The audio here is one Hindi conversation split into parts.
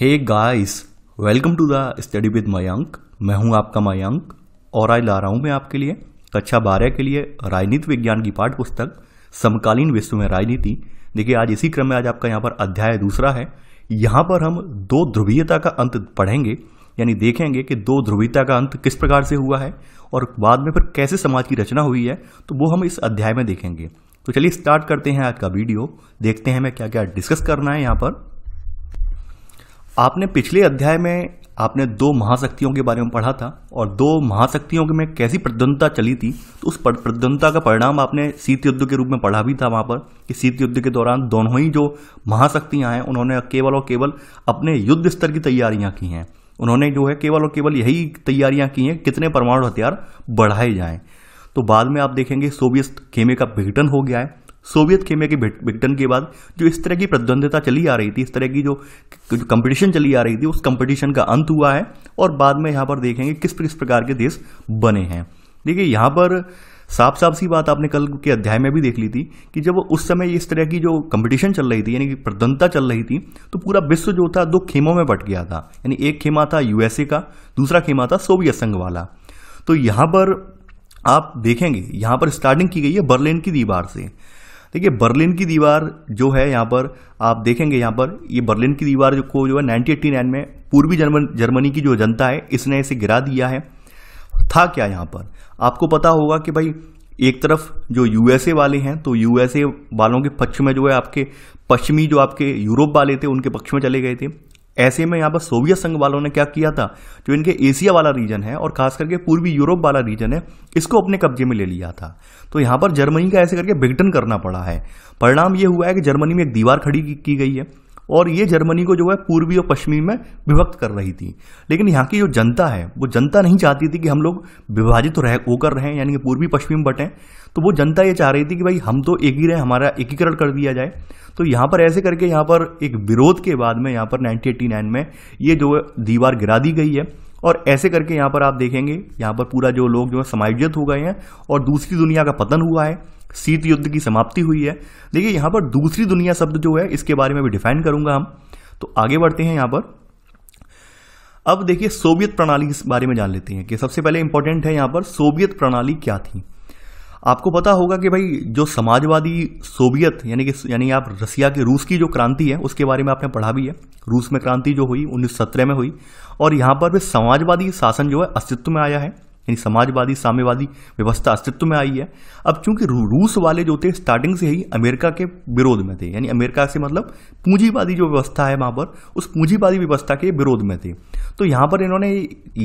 hey guys welcome to the study with Mayank मैं हूं आपका मयंक और आज ला रहा हूं मैं आपके लिए कक्षा बारह के लिए राजनीति विज्ञान की पाठ पुस्तक समकालीन विश्व में राजनीति देखिए आज इसी क्रम में आज आपका यहाँ पर अध्याय दूसरा है यहाँ पर हम दो ध्रुवीयता का अंत पढ़ेंगे यानी देखेंगे कि दो ध्रुवीयता का अंत किस प्रकार से हुआ है और बाद में फिर कैसे समाज की रचना हुई है तो वो हम इस अध्याय में देखेंगे तो चलिए स्टार्ट करते हैं आज का वीडियो देखते हैं मैं क्या क्या डिस्कस करना है यहाँ पर आपने पिछले अध्याय में आपने दो महाशक्तियों के बारे में पढ़ा था और दो महाशक्तियों के में कैसी प्रद्वंदता चली थी तो उस प्रद्वंदता का परिणाम आपने शीत युद्ध के रूप में पढ़ा भी था वहाँ पर कि शीत युद्ध के दौरान दोनों ही जो महाशक्तियाँ हैं उन्होंने केवल और केवल अपने युद्ध स्तर की तैयारियाँ की हैं उन्होंने जो है केवल और केवल यही तैयारियाँ की हैं कितने परमाणु हथियार बढ़ाए जाएँ तो बाद में आप देखेंगे सोवियत खेमे का विघटन हो गया है सोवियत खेमे के विघटन के बाद जो इस तरह की प्रतिद्वंदता चली आ रही थी इस तरह की जो जो कंपटीशन चली आ रही थी उस कंपटीशन का अंत हुआ है और बाद में यहाँ पर देखेंगे किस किस प्रकार के देश बने हैं देखिए यहाँ पर साफ साफ सी बात आपने कल के अध्याय में भी देख ली थी कि जब उस समय इस तरह की जो कंपटीशन चल रही थी यानी कि प्रदंता चल रही थी तो पूरा विश्व जो था दो खेमों में बट गया था यानी एक खेमा था यूएसए का दूसरा खेमा था सोवियत संघ वाला तो यहाँ पर आप देखेंगे यहाँ पर स्टार्टिंग की गई है बर्लिन की दीवार से देखिए बर्लिन की दीवार जो है यहाँ पर आप देखेंगे यहाँ पर ये बर्लिन की दीवार को जो है नाइनटीन में पूर्वी जर्मन जर्मनी की जो जनता है इसने इसे गिरा दिया है था क्या यहाँ पर आपको पता होगा कि भाई एक तरफ जो यूएसए वाले हैं तो यूएसए वालों के पक्ष में जो है आपके पश्चिमी जो आपके यूरोप वाले थे उनके पक्ष में चले गए थे ऐसे में यहाँ पर सोवियत संघ वालों ने क्या किया था जो इनके एशिया वाला रीजन है और खास करके पूर्वी यूरोप वाला रीजन है इसको अपने कब्जे में ले लिया था तो यहाँ पर जर्मनी का ऐसे करके विघटन करना पड़ा है परिणाम ये हुआ है कि जर्मनी में एक दीवार खड़ी की गई है और ये जर्मनी को जो है पूर्वी और पश्चिमी में विभक्त कर रही थी लेकिन यहाँ की जो जनता है वो जनता नहीं चाहती थी कि हम लोग विभाजित तो रह होकर रहें यानी कि पूर्वी पश्चिमी में बटें तो वो जनता ये चाह रही थी कि भाई हम तो एक ही रहें हमारा एकीकरण कर दिया जाए तो यहाँ पर ऐसे करके यहाँ पर एक विरोध के बाद में यहाँ पर नाइनटीन में ये जो दीवार गिरा दी गई है और ऐसे करके यहाँ पर आप देखेंगे यहाँ पर पूरा जो लोग जो है समायोजित हो गए हैं और दूसरी दुनिया का पतन हुआ है शीत युद्ध की समाप्ति हुई है देखिए यहाँ पर दूसरी दुनिया शब्द जो है इसके बारे में भी डिफाइन करूंगा हम तो आगे बढ़ते हैं यहाँ पर अब देखिए सोवियत प्रणाली के बारे में जान लेते हैं कि सबसे पहले इंपॉर्टेंट है यहाँ पर सोवियत प्रणाली क्या थी आपको पता होगा कि भाई जो समाजवादी सोवियत यानी कि यानी आप रसिया के रूस की जो क्रांति है उसके बारे में आपने पढ़ा भी है रूस में क्रांति जो हुई उन्नीस में हुई और यहाँ पर भी समाजवादी शासन जो है अस्तित्व में आया है यानी समाजवादी साम्यवादी व्यवस्था अस्तित्व में आई है अब चूंकि रूस वाले जो थे स्टार्टिंग से ही अमेरिका के विरोध में थे यानी अमेरिका से मतलब पूंजीवादी जो व्यवस्था है वहाँ पर उस पूंजीवादी व्यवस्था के विरोध में थे तो यहाँ पर इन्होंने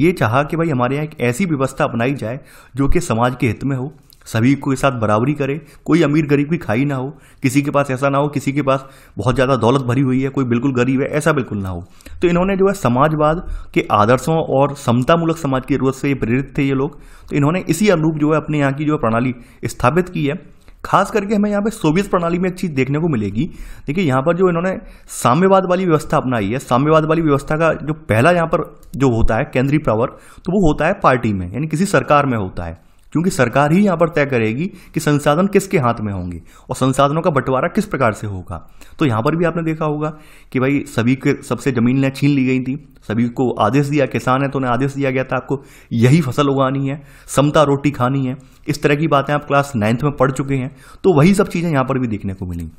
ये चाहा कि भाई हमारे यहाँ एक ऐसी व्यवस्था अपनाई जाए जो कि समाज के हित में हो सभी को के साथ बराबरी करे कोई अमीर गरीब की खाई ना हो किसी के पास ऐसा ना हो किसी के पास बहुत ज़्यादा दौलत भरी हुई है कोई बिल्कुल गरीब है ऐसा बिल्कुल ना हो तो इन्होंने जो है समाजवाद के आदर्शों और समतामूलक समाज की जरूरत से प्रेरित थे ये लोग तो इन्होंने इसी अनुरूप जो है अपने यहाँ की जो प्रणाली स्थापित की है खास करके हमें यहाँ पे सोवियत प्रणाली में एक चीज़ देखने को मिलेगी देखिए यहाँ पर जो इन्होंने साम्यवाद वाली व्यवस्था अपनाई है साम्यवाद वाली व्यवस्था का जो पहला यहाँ पर जो होता है केंद्रीय पावर तो वो होता है पार्टी में यानी किसी सरकार में होता है क्योंकि सरकार ही यहाँ पर तय करेगी कि संसाधन किसके हाथ में होंगे और संसाधनों का बंटवारा किस प्रकार से होगा तो यहाँ पर भी आपने देखा होगा कि भाई सभी के सबसे ज़मीनें छीन ली गई थी सभी को आदेश दिया किसान है तो उन्हें आदेश दिया गया था आपको यही फसल उगानी है समता रोटी खानी है इस तरह की बातें आप क्लास नाइन्थ में पढ़ चुके हैं तो वही सब चीज़ें यहाँ पर भी देखने को मिली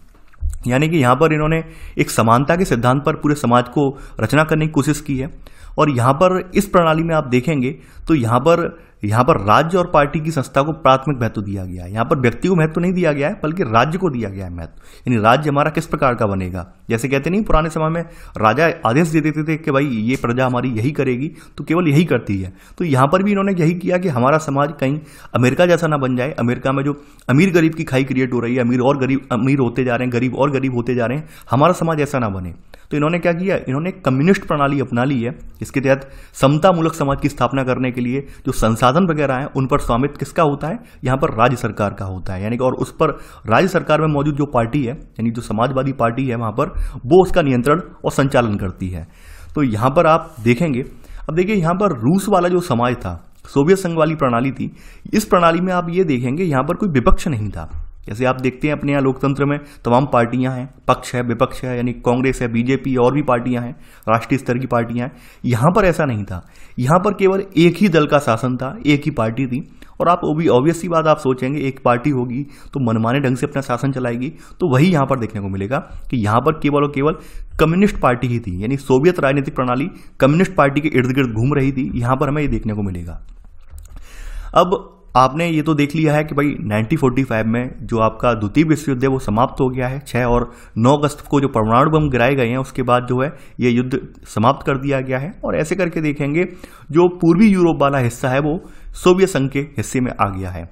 यानी कि यहाँ पर इन्होंने एक समानता के सिद्धांत पर पूरे समाज को रचना करने की कोशिश की है और यहाँ पर इस प्रणाली में आप देखेंगे तो यहाँ पर यहाँ पर राज्य और पार्टी की संस्था को प्राथमिक महत्व दिया गया है यहाँ पर व्यक्ति को महत्व नहीं दिया गया है बल्कि राज्य को दिया गया है महत्व यानी राज्य हमारा किस प्रकार का बनेगा जैसे कहते नहीं पुराने समय में राजा आदेश दे देते थे कि भाई ये प्रजा हमारी यही करेगी तो केवल यही करती है तो यहाँ पर भी इन्होंने यही किया कि हमारा समाज कहीं अमेरिका जैसा ना बन जाए अमेरिका में जो अमीर गरीब की खाई क्रिएट हो रही है अमीर और गरीब अमीर होते जा रहे हैं गरीब और गरीब होते जा रहे हैं हमारा समाज ऐसा ना बने तो इन्होंने क्या किया इन्होंने कम्युनिस्ट प्रणाली अपना ली है इसके तहत समतामूलक समाज की स्थापना करने के लिए जो संसाधन वगैरह हैं उन पर स्वामित्व किसका होता है यहाँ पर राज्य सरकार का होता है यानी कि और उस पर राज्य सरकार में मौजूद जो पार्टी है यानी जो समाजवादी पार्टी है वहाँ पर वो उसका नियंत्रण और संचालन करती है तो यहाँ पर आप देखेंगे अब देखिए यहाँ पर रूस वाला जो समाज था सोवियत संघ वाली प्रणाली थी इस प्रणाली में आप ये देखेंगे यहाँ पर कोई विपक्ष नहीं था जैसे आप देखते हैं अपने यहाँ लोकतंत्र में तमाम पार्टियां हैं पक्ष है विपक्ष है यानी कांग्रेस है बीजेपी और भी पार्टियां हैं राष्ट्रीय स्तर की पार्टियां हैं यहाँ पर ऐसा नहीं था यहाँ पर केवल एक ही दल का शासन था एक ही पार्टी थी और आप वो भी ऑब्वियसली बात आप सोचेंगे एक पार्टी होगी तो मनमाने ढंग से अपना शासन चलाएगी तो वही यहाँ पर देखने को मिलेगा कि यहाँ पर केवल और केवल कम्युनिस्ट पार्टी ही थी यानी सोवियत राजनीतिक प्रणाली कम्युनिस्ट पार्टी के इर्द गिर्द घूम रही थी यहाँ पर हमें ये देखने को मिलेगा अब आपने ये तो देख लिया है कि भाई 1945 में जो आपका द्वितीय विश्व युद्ध है वो समाप्त हो गया है छः और 9 अगस्त को जो परमाणु बम गिराए गए हैं उसके बाद जो है ये युद्ध समाप्त कर दिया गया है और ऐसे करके देखेंगे जो पूर्वी यूरोप वाला हिस्सा है वो सोवियत संघ के हिस्से में आ गया है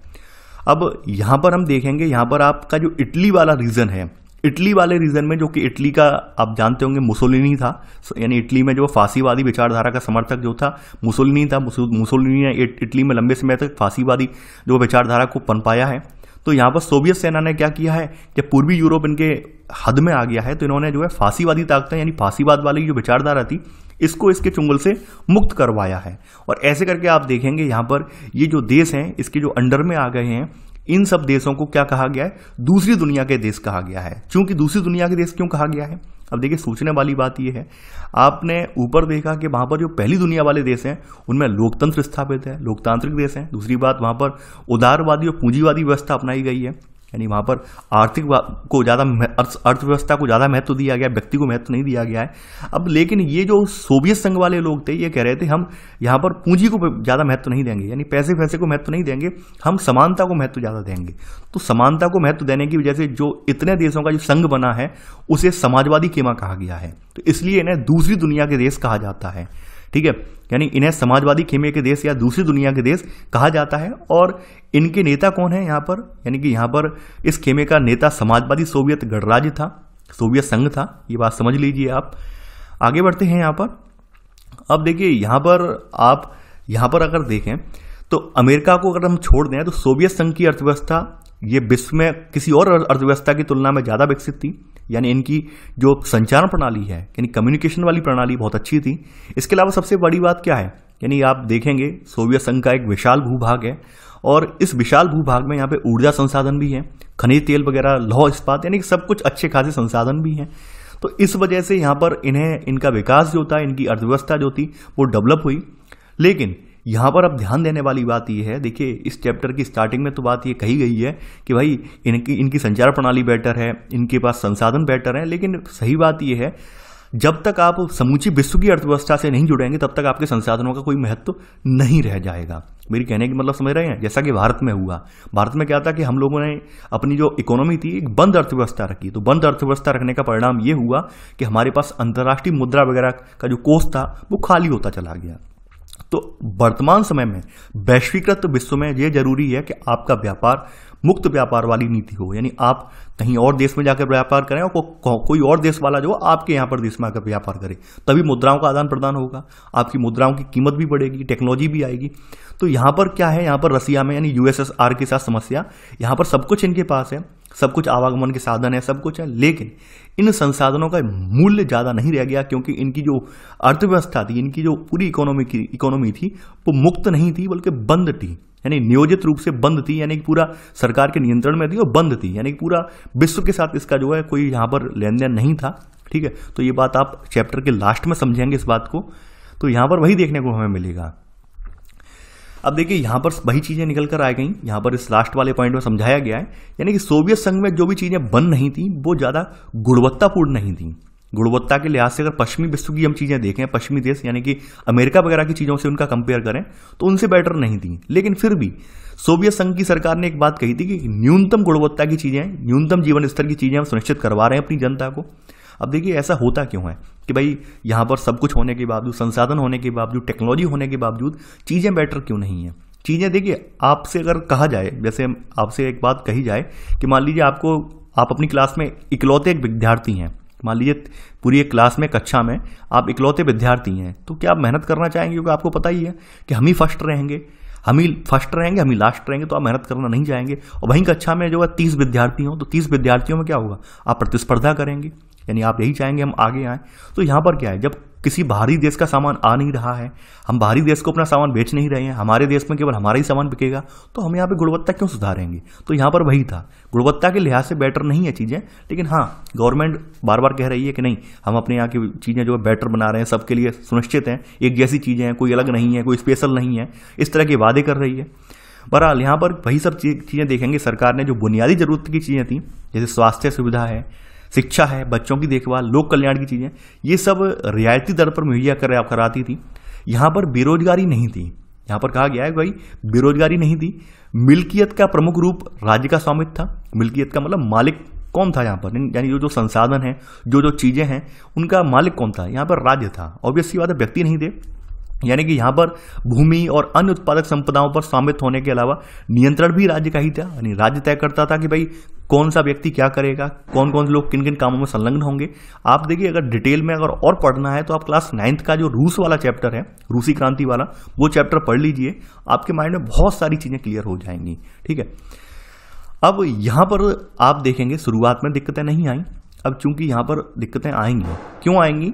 अब यहाँ पर हम देखेंगे यहाँ पर आपका जो इटली वाला रीजन है इटली वाले रीजन में जो कि इटली का आप जानते होंगे मुसोलिनी था यानी इटली में जो फांसीवादी विचारधारा का समर्थक जो था मुसोलिनी था मुसोलिनी ने इटली में लंबे समय तक फांसीवादी जो विचारधारा को पनपाया है तो यहाँ पर सोवियत सेना ने क्या किया है कि पूर्वी यूरोप इनके हद में आ गया है तो इन्होंने जो है फांसीवादी ताकतें यानी फांसीवाद वाली जो विचारधारा थी इसको इसके चुंगल से मुक्त करवाया है और ऐसे करके आप देखेंगे यहाँ पर ये जो देश हैं इसके जो अंडर में आ गए हैं इन सब देशों को क्या कहा गया है दूसरी दुनिया के देश कहा गया है क्योंकि दूसरी दुनिया के देश क्यों कहा गया है अब देखिए सोचने वाली बात यह है आपने ऊपर देखा कि वहां पर जो पहली दुनिया वाले देश हैं उनमें लोकतंत्र स्थापित है लोकतांत्रिक देश हैं दूसरी बात वहां पर उदारवादी और पूंजीवादी व्यवस्था अपनाई गई है यानी वहां पर आर्थिक को ज़्यादा अर्थव्यवस्था को ज़्यादा महत्व दिया गया व्यक्ति को महत्व नहीं दिया गया है अब लेकिन ये जो सोवियत संघ वाले लोग थे ये कह रहे थे हम यहाँ पर पूंजी को ज़्यादा महत्व नहीं देंगे यानी पैसे पैसे को महत्व नहीं देंगे हम समानता को महत्व ज़्यादा देंगे तो समानता को महत्व देने की वजह से जो इतने देशों का जो संघ बना है उसे समाजवादी खेमा कहा गया है तो इसलिए इन्हें दूसरी दुनिया के देश कहा जाता है ठीक है यानी इन्हें समाजवादी खेमे के देश या दूसरी दुनिया के देश कहा जाता है और इनके नेता कौन है यहां पर यानी कि यहां पर इस खेमे का नेता समाजवादी सोवियत गणराज्य था सोवियत संघ था ये बात समझ लीजिए आप आगे बढ़ते हैं यहां पर अब देखिए यहां पर आप यहां पर अगर देखें तो अमेरिका को अगर हम छोड़ दें तो सोवियत संघ की अर्थव्यवस्था ये विश्व में किसी और अर्थव्यवस्था की तुलना में ज़्यादा विकसित थी यानी इनकी जो संचार प्रणाली है यानी कम्युनिकेशन वाली प्रणाली बहुत अच्छी थी इसके अलावा सबसे बड़ी बात क्या है यानी आप देखेंगे सोवियत संघ का एक विशाल भूभाग है और इस विशाल भूभाग में यहाँ पे ऊर्जा संसाधन भी हैं खनिज तेल वगैरह लौह इस्पात यानी सब कुछ अच्छे खासे संसाधन भी हैं तो इस वजह से यहाँ पर इन्हें इनका विकास जो था इनकी अर्थव्यवस्था जो थी वो डेवलप हुई लेकिन यहाँ पर अब ध्यान देने वाली बात यह है देखिए इस चैप्टर की स्टार्टिंग में तो बात ये कही गई है कि भाई इनकी इनकी संचार प्रणाली बेटर है इनके पास संसाधन बेटर है लेकिन सही बात यह है जब तक आप समूची विश्व की अर्थव्यवस्था से नहीं जुड़ेंगे तब तक आपके संसाधनों का कोई महत्व तो नहीं रह जाएगा मेरी कहने की मतलब समझ रहे हैं जैसा कि भारत में हुआ भारत में क्या था कि हम लोगों ने अपनी जो इकोनॉमी थी एक बंद अर्थव्यवस्था रखी तो बंद अर्थव्यवस्था रखने का परिणाम ये हुआ कि हमारे पास अंतर्राष्ट्रीय मुद्रा वगैरह का जो कोष था वो खाली होता चला गया तो वर्तमान समय में वैश्वीकृत विश्व में ये जरूरी है कि आपका व्यापार मुक्त व्यापार वाली नीति हो यानी आप कहीं और देश में जाकर व्यापार करें और को, को, कोई और देश वाला जो आपके यहाँ पर देश में आकर व्यापार करे तभी मुद्राओं का आदान प्रदान होगा आपकी मुद्राओं की कीमत भी बढ़ेगी टेक्नोलॉजी भी आएगी तो यहाँ पर क्या है यहाँ पर रसिया में यानी यूएसएसआर के साथ समस्या यहाँ पर सब कुछ इनके पास है सब कुछ आवागमन के साधन है सब कुछ है लेकिन इन संसाधनों का मूल्य ज़्यादा नहीं रह गया क्योंकि इनकी जो अर्थव्यवस्था थी इनकी जो पूरी इकोनॉमी की इकोनॉमी थी वो मुक्त नहीं थी बल्कि बंद थी यानी नियोजित रूप से बंद थी यानी कि पूरा सरकार के नियंत्रण में थी और बंद थी यानी कि पूरा विश्व के साथ इसका जो है कोई यहाँ पर लेन देन नहीं था ठीक है तो ये बात आप चैप्टर के लास्ट में समझेंगे इस बात को तो यहाँ पर वही देखने को हमें मिलेगा अब देखिए यहां पर वही चीज़ें निकल कर आ गई यहां पर इस लास्ट वाले पॉइंट में समझाया गया है यानी कि सोवियत संघ में जो भी चीज़ें बन नहीं थी वो ज़्यादा गुणवत्तापूर्ण नहीं थी गुणवत्ता के लिहाज से अगर पश्चिमी विश्व की हम चीज़ें देखें पश्चिमी देश यानी कि अमेरिका वगैरह की चीज़ों से उनका कंपेयर करें तो उनसे बेटर नहीं थी लेकिन फिर भी सोवियत संघ की सरकार ने एक बात कही थी कि न्यूनतम गुणवत्ता की चीज़ें न्यूनतम जीवन स्तर की चीज़ें हम सुनिश्चित करवा रहे हैं अपनी जनता को अब देखिए ऐसा होता क्यों है कि भाई यहाँ पर सब कुछ होने के बावजूद संसाधन होने के बावजूद टेक्नोलॉजी होने के बावजूद चीज़ें बेटर क्यों नहीं हैं चीज़ें देखिए आपसे अगर कहा जाए जैसे आपसे एक बात कही जाए कि मान लीजिए आपको आप अपनी क्लास में इकलौते एक विद्यार्थी हैं मान लीजिए पूरी एक क्लास में कक्षा में आप इकलौते विद्यार्थी हैं तो क्या आप मेहनत करना चाहेंगे क्योंकि आपको पता ही है कि हम ही फर्स्ट रहेंगे हम ही फर्स्ट रहेंगे हम ही लास्ट रहेंगे तो आप मेहनत करना नहीं चाहेंगे और वहीं कक्षा में जो है तीस विद्यार्थी हों तो तीस विद्यार्थियों में क्या होगा आप प्रतिस्पर्धा करेंगे यानी आप यही चाहेंगे हम आगे आएँ तो यहाँ पर क्या है जब किसी बाहरी देश का सामान आ नहीं रहा है हम बाहरी देश को अपना सामान बेच नहीं रहे हैं हमारे देश में केवल हमारा ही सामान बिकेगा तो हम यहाँ पे गुणवत्ता क्यों सुधारेंगे तो यहाँ पर वही था गुणवत्ता के लिहाज से बेटर नहीं है चीज़ें लेकिन हाँ गवर्नमेंट बार बार कह रही है कि नहीं हम अपने यहाँ की चीज़ें जो है बेटर बना रहे हैं सबके लिए सुनिश्चित हैं एक जैसी चीज़ें हैं कोई अलग नहीं है कोई स्पेशल नहीं है इस तरह के वादे कर रही है बहरहाल यहाँ पर वही सब चीज़ें देखेंगे सरकार ने जो बुनियादी ज़रूरत की चीज़ें थी जैसे स्वास्थ्य सुविधा है शिक्षा है बच्चों की देखभाल लोक कल्याण की चीज़ें ये सब रियायती दर पर मुहैया कर कराती थी यहाँ पर बेरोजगारी नहीं थी यहाँ पर कहा गया है भाई बेरोजगारी नहीं थी मिल्कियत का प्रमुख रूप राज्य का स्वामित्व था मिल्कियत का मतलब मालिक कौन था यहाँ पर यानी जो जो संसाधन है जो जो चीज़ें हैं उनका मालिक कौन था यहाँ पर राज्य था ऑब्वियसली बात है व्यक्ति नहीं थे यानी कि यहाँ पर भूमि और अन्य उत्पादक संपदाओं पर स्वामित्व होने के अलावा नियंत्रण भी राज्य का ही था यानी राज्य तय करता था कि भाई कौन सा व्यक्ति क्या करेगा कौन कौन से लोग किन किन कामों में संलग्न होंगे आप देखिए अगर डिटेल में अगर और पढ़ना है तो आप क्लास नाइन्थ का जो रूस वाला चैप्टर है रूसी क्रांति वाला वो चैप्टर पढ़ लीजिए आपके माइंड में बहुत सारी चीज़ें क्लियर हो जाएंगी ठीक है अब यहाँ पर आप देखेंगे शुरुआत में दिक्कतें नहीं आई अब चूंकि यहाँ पर दिक्कतें आएंगी क्यों आएंगी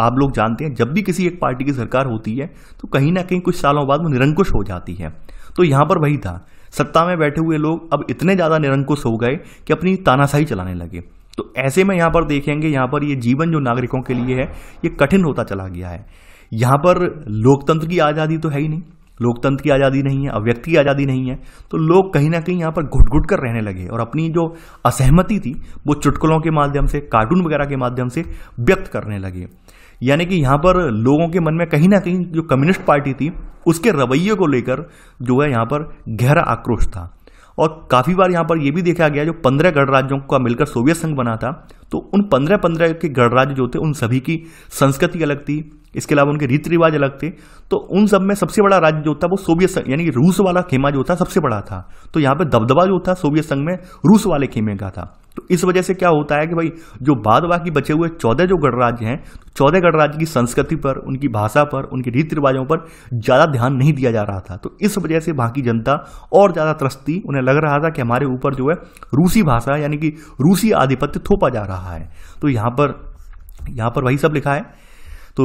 आप लोग जानते हैं जब भी किसी एक पार्टी की सरकार होती है तो कहीं ना कहीं कुछ सालों बाद वो निरंकुश हो जाती है तो यहाँ पर वही था सत्ता में बैठे हुए लोग अब इतने ज़्यादा निरंकुश हो गए कि अपनी तानाशाही चलाने लगे तो ऐसे में यहाँ पर देखेंगे यहाँ पर ये जीवन जो नागरिकों के लिए है ये कठिन होता चला गया है यहाँ पर लोकतंत्र की आज़ादी तो है ही नहीं लोकतंत्र की आज़ादी नहीं है अव्यक्ति की आज़ादी नहीं है तो लोग कहीं ना कहीं यहाँ पर घुट घुट कर रहने लगे और अपनी जो असहमति थी वो चुटकुलों के माध्यम से कार्टून वगैरह के माध्यम से व्यक्त करने लगे यानी कि यहाँ पर लोगों के मन में कहीं ना कहीं जो कम्युनिस्ट पार्टी थी उसके रवैये को लेकर जो है यहाँ पर गहरा आक्रोश था और काफ़ी बार यहाँ पर यह भी देखा गया जो पंद्रह गणराज्यों का मिलकर सोवियत संघ बना था तो उन पंद्रह पंद्रह के गणराज्य जो थे उन सभी की संस्कृति अलग थी इसके अलावा उनके रीति रिवाज अलग थे तो उन सब में सबसे बड़ा राज्य जो था वो सोवियत संघ यानी कि रूस वाला खेमा जो था सबसे बड़ा था तो यहाँ पर दबदबा जो था सोवियत संघ में रूस वाले खेमे का था तो इस वजह से क्या होता है कि भाई जो बाद बाकी बचे हुए चौदह जो गणराज्य हैं तो चौदह गणराज्य की संस्कृति पर उनकी भाषा पर उनके रीति रिवाजों पर ज़्यादा ध्यान नहीं दिया जा रहा था तो इस वजह से वहाँ की जनता और ज़्यादा त्रस्ती उन्हें लग रहा था कि हमारे ऊपर जो है रूसी भाषा यानी कि रूसी आधिपत्य थोपा जा रहा है तो यहाँ पर यहाँ पर वही सब लिखा है तो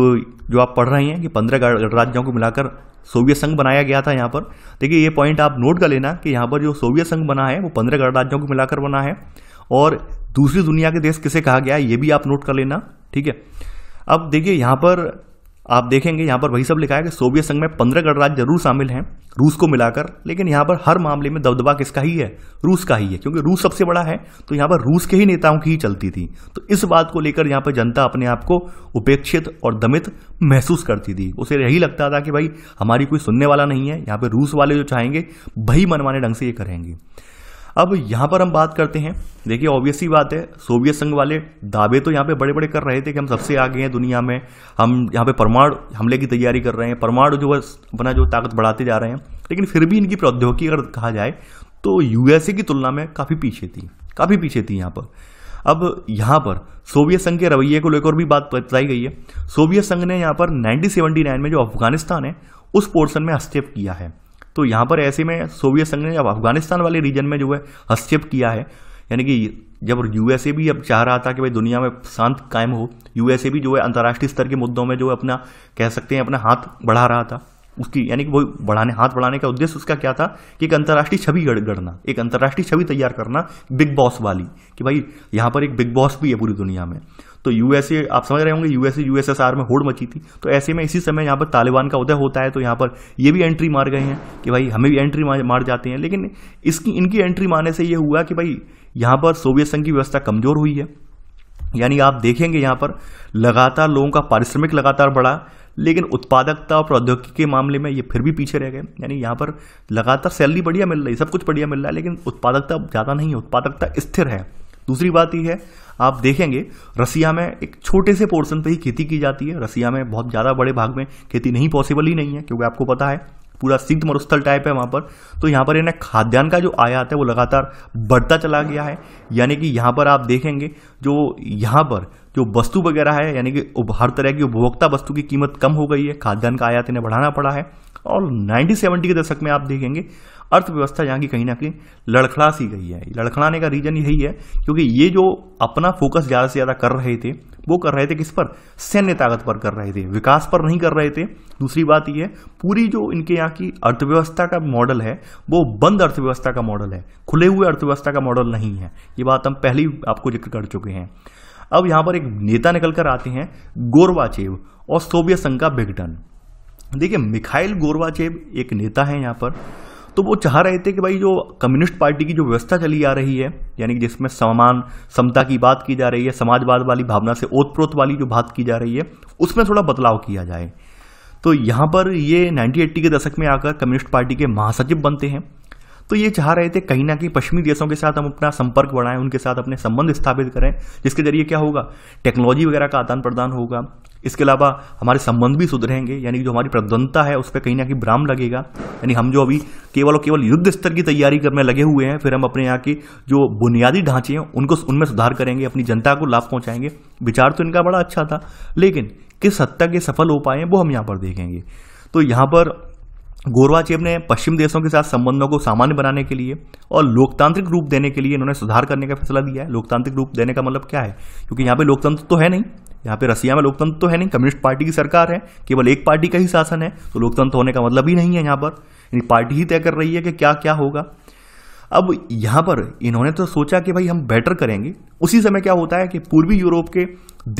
जो आप पढ़ रहे हैं कि पंद्रह गणराज्यों को मिलाकर सोवियत संघ बनाया गया था यहाँ पर देखिए ये पॉइंट आप नोट कर लेना कि यहाँ पर जो सोवियत संघ बना है वो पंद्रह गणराज्यों को मिलाकर बना है और दूसरी दुनिया के देश किसे कहा गया है ये भी आप नोट कर लेना ठीक है अब देखिए यहां पर आप देखेंगे यहां पर वही सब लिखा है कि सोवियत संघ में पंद्रह गणराज्य जरूर शामिल हैं रूस को मिलाकर लेकिन यहां पर हर मामले में दबदबा किसका ही है रूस का ही है क्योंकि रूस सबसे बड़ा है तो यहां पर रूस के ही नेताओं की ही चलती थी तो इस बात को लेकर यहां पर जनता अपने आप को उपेक्षित और दमित महसूस करती थी उसे यही लगता था कि भाई हमारी कोई सुनने वाला नहीं है यहाँ पर रूस वाले जो चाहेंगे वही मनमाने ढंग से ये करेंगे अब यहाँ पर हम बात करते हैं देखिए ऑब्वियसली बात है सोवियत संघ वाले दावे तो यहाँ पे बड़े बड़े कर रहे थे कि हम सबसे आगे हैं दुनिया में हम यहाँ पे परमाणु हमले की तैयारी कर रहे हैं परमाणु जो है अपना जो ताकत बढ़ाते जा रहे हैं लेकिन फिर भी इनकी प्रौद्योगिकी अगर कहा जाए तो यूएसए की तुलना में काफ़ी पीछे थी काफ़ी पीछे थी यहाँ पर अब यहाँ पर सोवियत संघ के रवैये को लेकर भी बात बताई गई है सोवियत संघ ने यहाँ पर नाइनटीन में जो अफगानिस्तान है उस पोर्शन में हस्तक्षेप किया है तो यहाँ पर ऐसे में सोवियत संघ ने जब अफगानिस्तान वाले रीजन में जो है हस्तक्षेप किया है यानी कि जब यूएसए भी अब चाह रहा था कि भाई दुनिया में शांत कायम हो यूएसए भी जो है अंतर्राष्ट्रीय स्तर के मुद्दों में जो है अपना कह सकते हैं अपना हाथ बढ़ा रहा था उसकी यानी कि वो बढ़ाने हाथ बढ़ाने का उद्देश्य उसका क्या था कि एक अंतर्राष्ट्रीय छवि गढ़ना एक अंतर्राष्ट्रीय छवि तैयार करना बिग बॉस वाली कि भाई यहाँ पर एक बिग बॉस भी है पूरी दुनिया में तो यूएसए आप समझ रहे होंगे यूएसए यूएसएसआर में होड़ मची थी तो ऐसे में इसी समय यहाँ पर तालिबान का उदय होता है तो यहाँ पर ये भी एंट्री मार गए हैं कि भाई हमें भी एंट्री मार जाते हैं लेकिन इसकी इनकी एंट्री मारने से ये हुआ कि भाई यहाँ पर सोवियत संघ की व्यवस्था कमजोर हुई है यानी आप देखेंगे यहाँ पर लगातार लोगों का पारिश्रमिक लगातार बढ़ा लेकिन उत्पादकता और प्रौद्योगिकी के मामले में ये फिर भी पीछे रह गए यानी यहाँ पर लगातार सैलरी बढ़िया मिल रही सब कुछ बढ़िया मिल रहा है लेकिन उत्पादकता ज़्यादा नहीं है उत्पादकता स्थिर है दूसरी बात यह है आप देखेंगे रसिया में एक छोटे से पोर्सन पे ही खेती की जाती है रसिया में बहुत ज़्यादा बड़े भाग में खेती नहीं पॉसिबल ही नहीं है क्योंकि आपको पता है पूरा सिद्ध मरुस्थल टाइप है वहाँ पर तो यहाँ पर इन्हें खाद्यान्न का जो आयात है वो लगातार बढ़ता चला गया है यानी कि यहाँ पर आप देखेंगे जो यहाँ पर जो वस्तु वगैरह है यानी कि हर तरह की उपभोक्ता वस्तु की कीमत कम हो गई है खाद्यान्न का आयात इन्हें बढ़ाना पड़ा है और नाइनटीन सेवेंटी के दशक में आप देखेंगे अर्थव्यवस्था यहाँ की कहीं ना कहीं लड़खड़ा सी गई है लड़खड़ाने का रीजन यही है क्योंकि ये जो अपना फोकस ज़्यादा से ज़्यादा कर रहे थे वो कर रहे थे किस पर सैन्य ताकत पर कर रहे थे विकास पर नहीं कर रहे थे दूसरी बात यह पूरी जो इनके यहाँ की अर्थव्यवस्था का मॉडल है वो बंद अर्थव्यवस्था का मॉडल है खुले हुए अर्थव्यवस्था का मॉडल नहीं है ये बात हम पहले आपको जिक्र कर चुके हैं अब यहाँ पर एक नेता निकल कर आते हैं गोरवाचेव और सोवियत संघ का विघटन देखिए मिखाइल गोरवाचेव एक नेता है यहाँ पर तो वो चाह रहे थे कि भाई जो कम्युनिस्ट पार्टी की जो व्यवस्था चली आ रही है यानी कि जिसमें समान समता की बात की जा रही है समाजवाद वाली भावना से ओतप्रोत वाली जो बात की जा रही है उसमें थोड़ा बदलाव किया जाए तो यहाँ पर ये 1980 के दशक में आकर कम्युनिस्ट पार्टी के महासचिव बनते हैं तो ये चाह रहे थे कहीं ना कहीं पश्चिमी देशों के साथ हम अपना संपर्क बढ़ाएं उनके साथ अपने संबंध स्थापित करें जिसके जरिए क्या होगा टेक्नोलॉजी वगैरह का आदान प्रदान होगा इसके अलावा हमारे संबंध भी सुधरेंगे यानी जो हमारी प्रद्वंदता है उस पर कहीं ना कहीं भ्राम लगेगा यानी हम जो अभी केवल और केवल युद्ध स्तर की तैयारी करने लगे हुए हैं फिर हम अपने यहाँ के जो बुनियादी ढांचे हैं उनको उनमें सुधार करेंगे अपनी जनता को लाभ पहुँचाएंगे विचार तो इनका बड़ा अच्छा था लेकिन किस हद तक ये सफल हो पाए वो हम यहाँ पर देखेंगे तो यहाँ पर गोरवाचेब ने पश्चिम देशों के साथ संबंधों को सामान्य बनाने के लिए और लोकतांत्रिक रूप देने के लिए इन्होंने सुधार करने का फैसला दिया है लोकतांत्रिक रूप देने का मतलब क्या है क्योंकि यहाँ पे लोकतंत्र तो है नहीं यहाँ पे रसिया में लोकतंत्र तो है नहीं कम्युनिस्ट पार्टी की सरकार है केवल एक पार्टी का ही शासन है तो लोकतंत्र होने का मतलब ही नहीं है यहाँ पर यानी पार्टी ही तय कर रही है कि क्या क्या होगा अब यहाँ पर इन्होंने तो सोचा कि भाई हम बेटर करेंगे उसी समय क्या होता है कि पूर्वी यूरोप के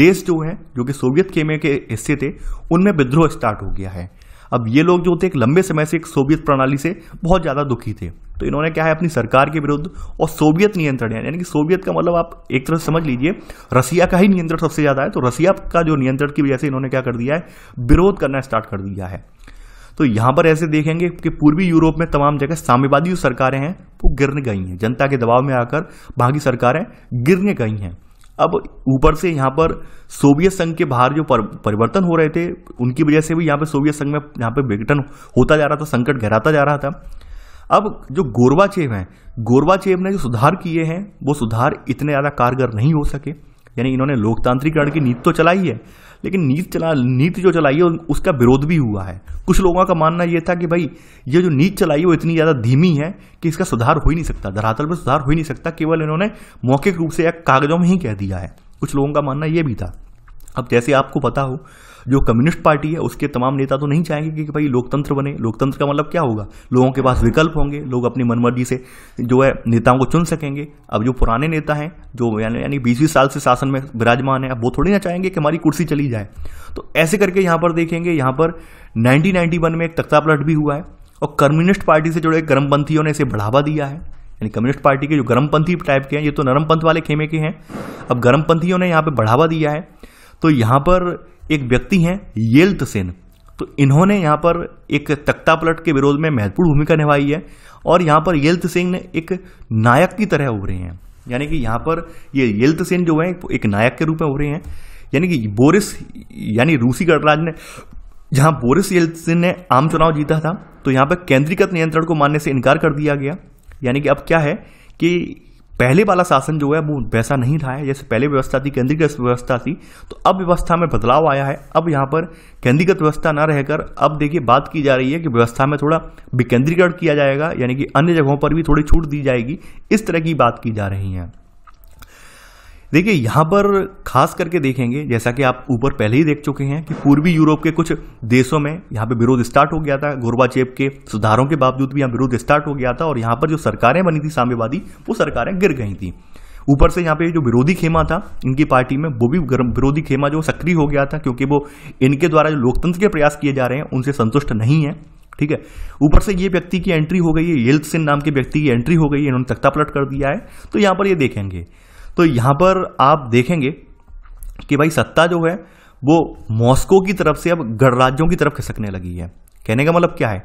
देश जो हैं जो कि सोवियत खेमे के हिस्से थे उनमें विद्रोह स्टार्ट हो गया है अब ये लोग जो थे एक लंबे समय से एक सोवियत प्रणाली से बहुत ज़्यादा दुखी थे तो इन्होंने क्या है अपनी सरकार के विरुद्ध और सोवियत नियंत्रण यानी कि सोवियत का मतलब आप एक तरह समझ लीजिए रसिया का ही नियंत्रण सबसे ज़्यादा है तो रसिया का जो नियंत्रण की वजह से इन्होंने क्या कर दिया है विरोध करना स्टार्ट कर दिया है तो यहाँ पर ऐसे देखेंगे कि पूर्वी यूरोप में तमाम जगह साम्यवादी जो सरकारें हैं वो गिरने गई हैं जनता के दबाव में आकर की सरकारें गिरने गई हैं अब ऊपर से यहाँ पर सोवियत संघ के बाहर जो पर, परिवर्तन हो रहे थे उनकी वजह से भी यहाँ पर सोवियत संघ में यहाँ पर विघटन होता जा रहा था संकट गहराता जा रहा था अब जो गोरवाचेव हैं गोरवाचेव ने जो सुधार किए हैं वो सुधार इतने ज़्यादा कारगर नहीं हो सके यानी इन्होंने लोकतांत्रिकरण की नीति तो चलाई है लेकिन नीति चला नीति जो चलाई है उसका विरोध भी हुआ है कुछ लोगों का मानना यह था कि भाई ये जो नीति चलाई है वो इतनी ज़्यादा धीमी है कि इसका सुधार हो ही नहीं सकता धरातल पर सुधार हो ही नहीं सकता केवल इन्होंने मौखिक रूप से या कागजों में ही कह दिया है कुछ लोगों का मानना यह भी था अब जैसे आपको पता हो जो कम्युनिस्ट पार्टी है उसके तमाम नेता तो नहीं चाहेंगे कि, भाई लोकतंत्र बने लोकतंत्र का मतलब क्या होगा लोगों के पास विकल्प होंगे लोग अपनी मनमर्जी से जो है नेताओं को चुन सकेंगे अब जो पुराने नेता हैं जो यानी बीस बीस साल से शासन में विराजमान है अब वो थोड़ी ना चाहेंगे कि हमारी कुर्सी चली जाए तो ऐसे करके यहाँ पर देखेंगे यहाँ पर नाइनटीन में एक तख्ता पलट भी हुआ है और कम्युनिस्ट पार्टी से जुड़े गर्मपंथियों ने इसे बढ़ावा दिया है यानी कम्युनिस्ट पार्टी के जो गर्मपंथी टाइप के हैं ये तो नरमपंथ वाले खेमे के हैं अब गर्मपंथियों ने यहाँ पे बढ़ावा दिया है तो यहाँ पर एक व्यक्ति हैं येल्त सेन तो इन्होंने यहाँ पर एक तख्ता पलट के विरोध में महत्वपूर्ण भूमिका निभाई है और यहाँ पर येल्त सिंह एक नायक की तरह उभरे हैं यानी कि यहाँ पर ये येल्त सेन जो है एक नायक के रूप में उभरे हैं यानी कि बोरिस यानी रूसी गणराज ने जहाँ बोरिस येल्सिन ने आम चुनाव जीता था तो यहाँ पर केंद्रीकृत नियंत्रण को मानने से इनकार कर दिया गया यानी कि अब क्या है कि पहले वाला शासन जो है वो वैसा नहीं रहा है जैसे पहले व्यवस्था थी केंद्रीयगत व्यवस्था थी तो अब व्यवस्था में बदलाव आया है अब यहाँ पर केंद्रीकृत व्यवस्था ना रहकर अब देखिए बात की जा रही है कि व्यवस्था में थोड़ा विकेंद्रीकरण किया जाएगा यानी कि अन्य जगहों पर भी थोड़ी छूट दी जाएगी इस तरह की बात की जा रही है देखिए यहाँ पर खास करके देखेंगे जैसा कि आप ऊपर पहले ही देख चुके हैं कि पूर्वी यूरोप के कुछ देशों में यहाँ पे विरोध स्टार्ट हो गया था गोरबाचेप के सुधारों के बावजूद भी यहाँ विरोध स्टार्ट हो गया था और यहाँ पर जो सरकारें बनी थी साम्यवादी वो सरकारें गिर गई थी ऊपर से यहाँ पे जो विरोधी खेमा था इनकी पार्टी में वो भी विरोधी खेमा जो सक्रिय हो गया था क्योंकि वो इनके द्वारा जो लोकतंत्र के प्रयास किए जा रहे हैं उनसे संतुष्ट नहीं है ठीक है ऊपर से ये व्यक्ति की एंट्री हो गई है येल्थ सिंह नाम के व्यक्ति की एंट्री हो गई है इन्होंने तख्ता पलट कर दिया है तो यहाँ पर ये देखेंगे तो यहाँ पर आप देखेंगे कि भाई सत्ता जो है वो मॉस्को की तरफ से अब गणराज्यों की तरफ खिसकने लगी है कहने का मतलब क्या है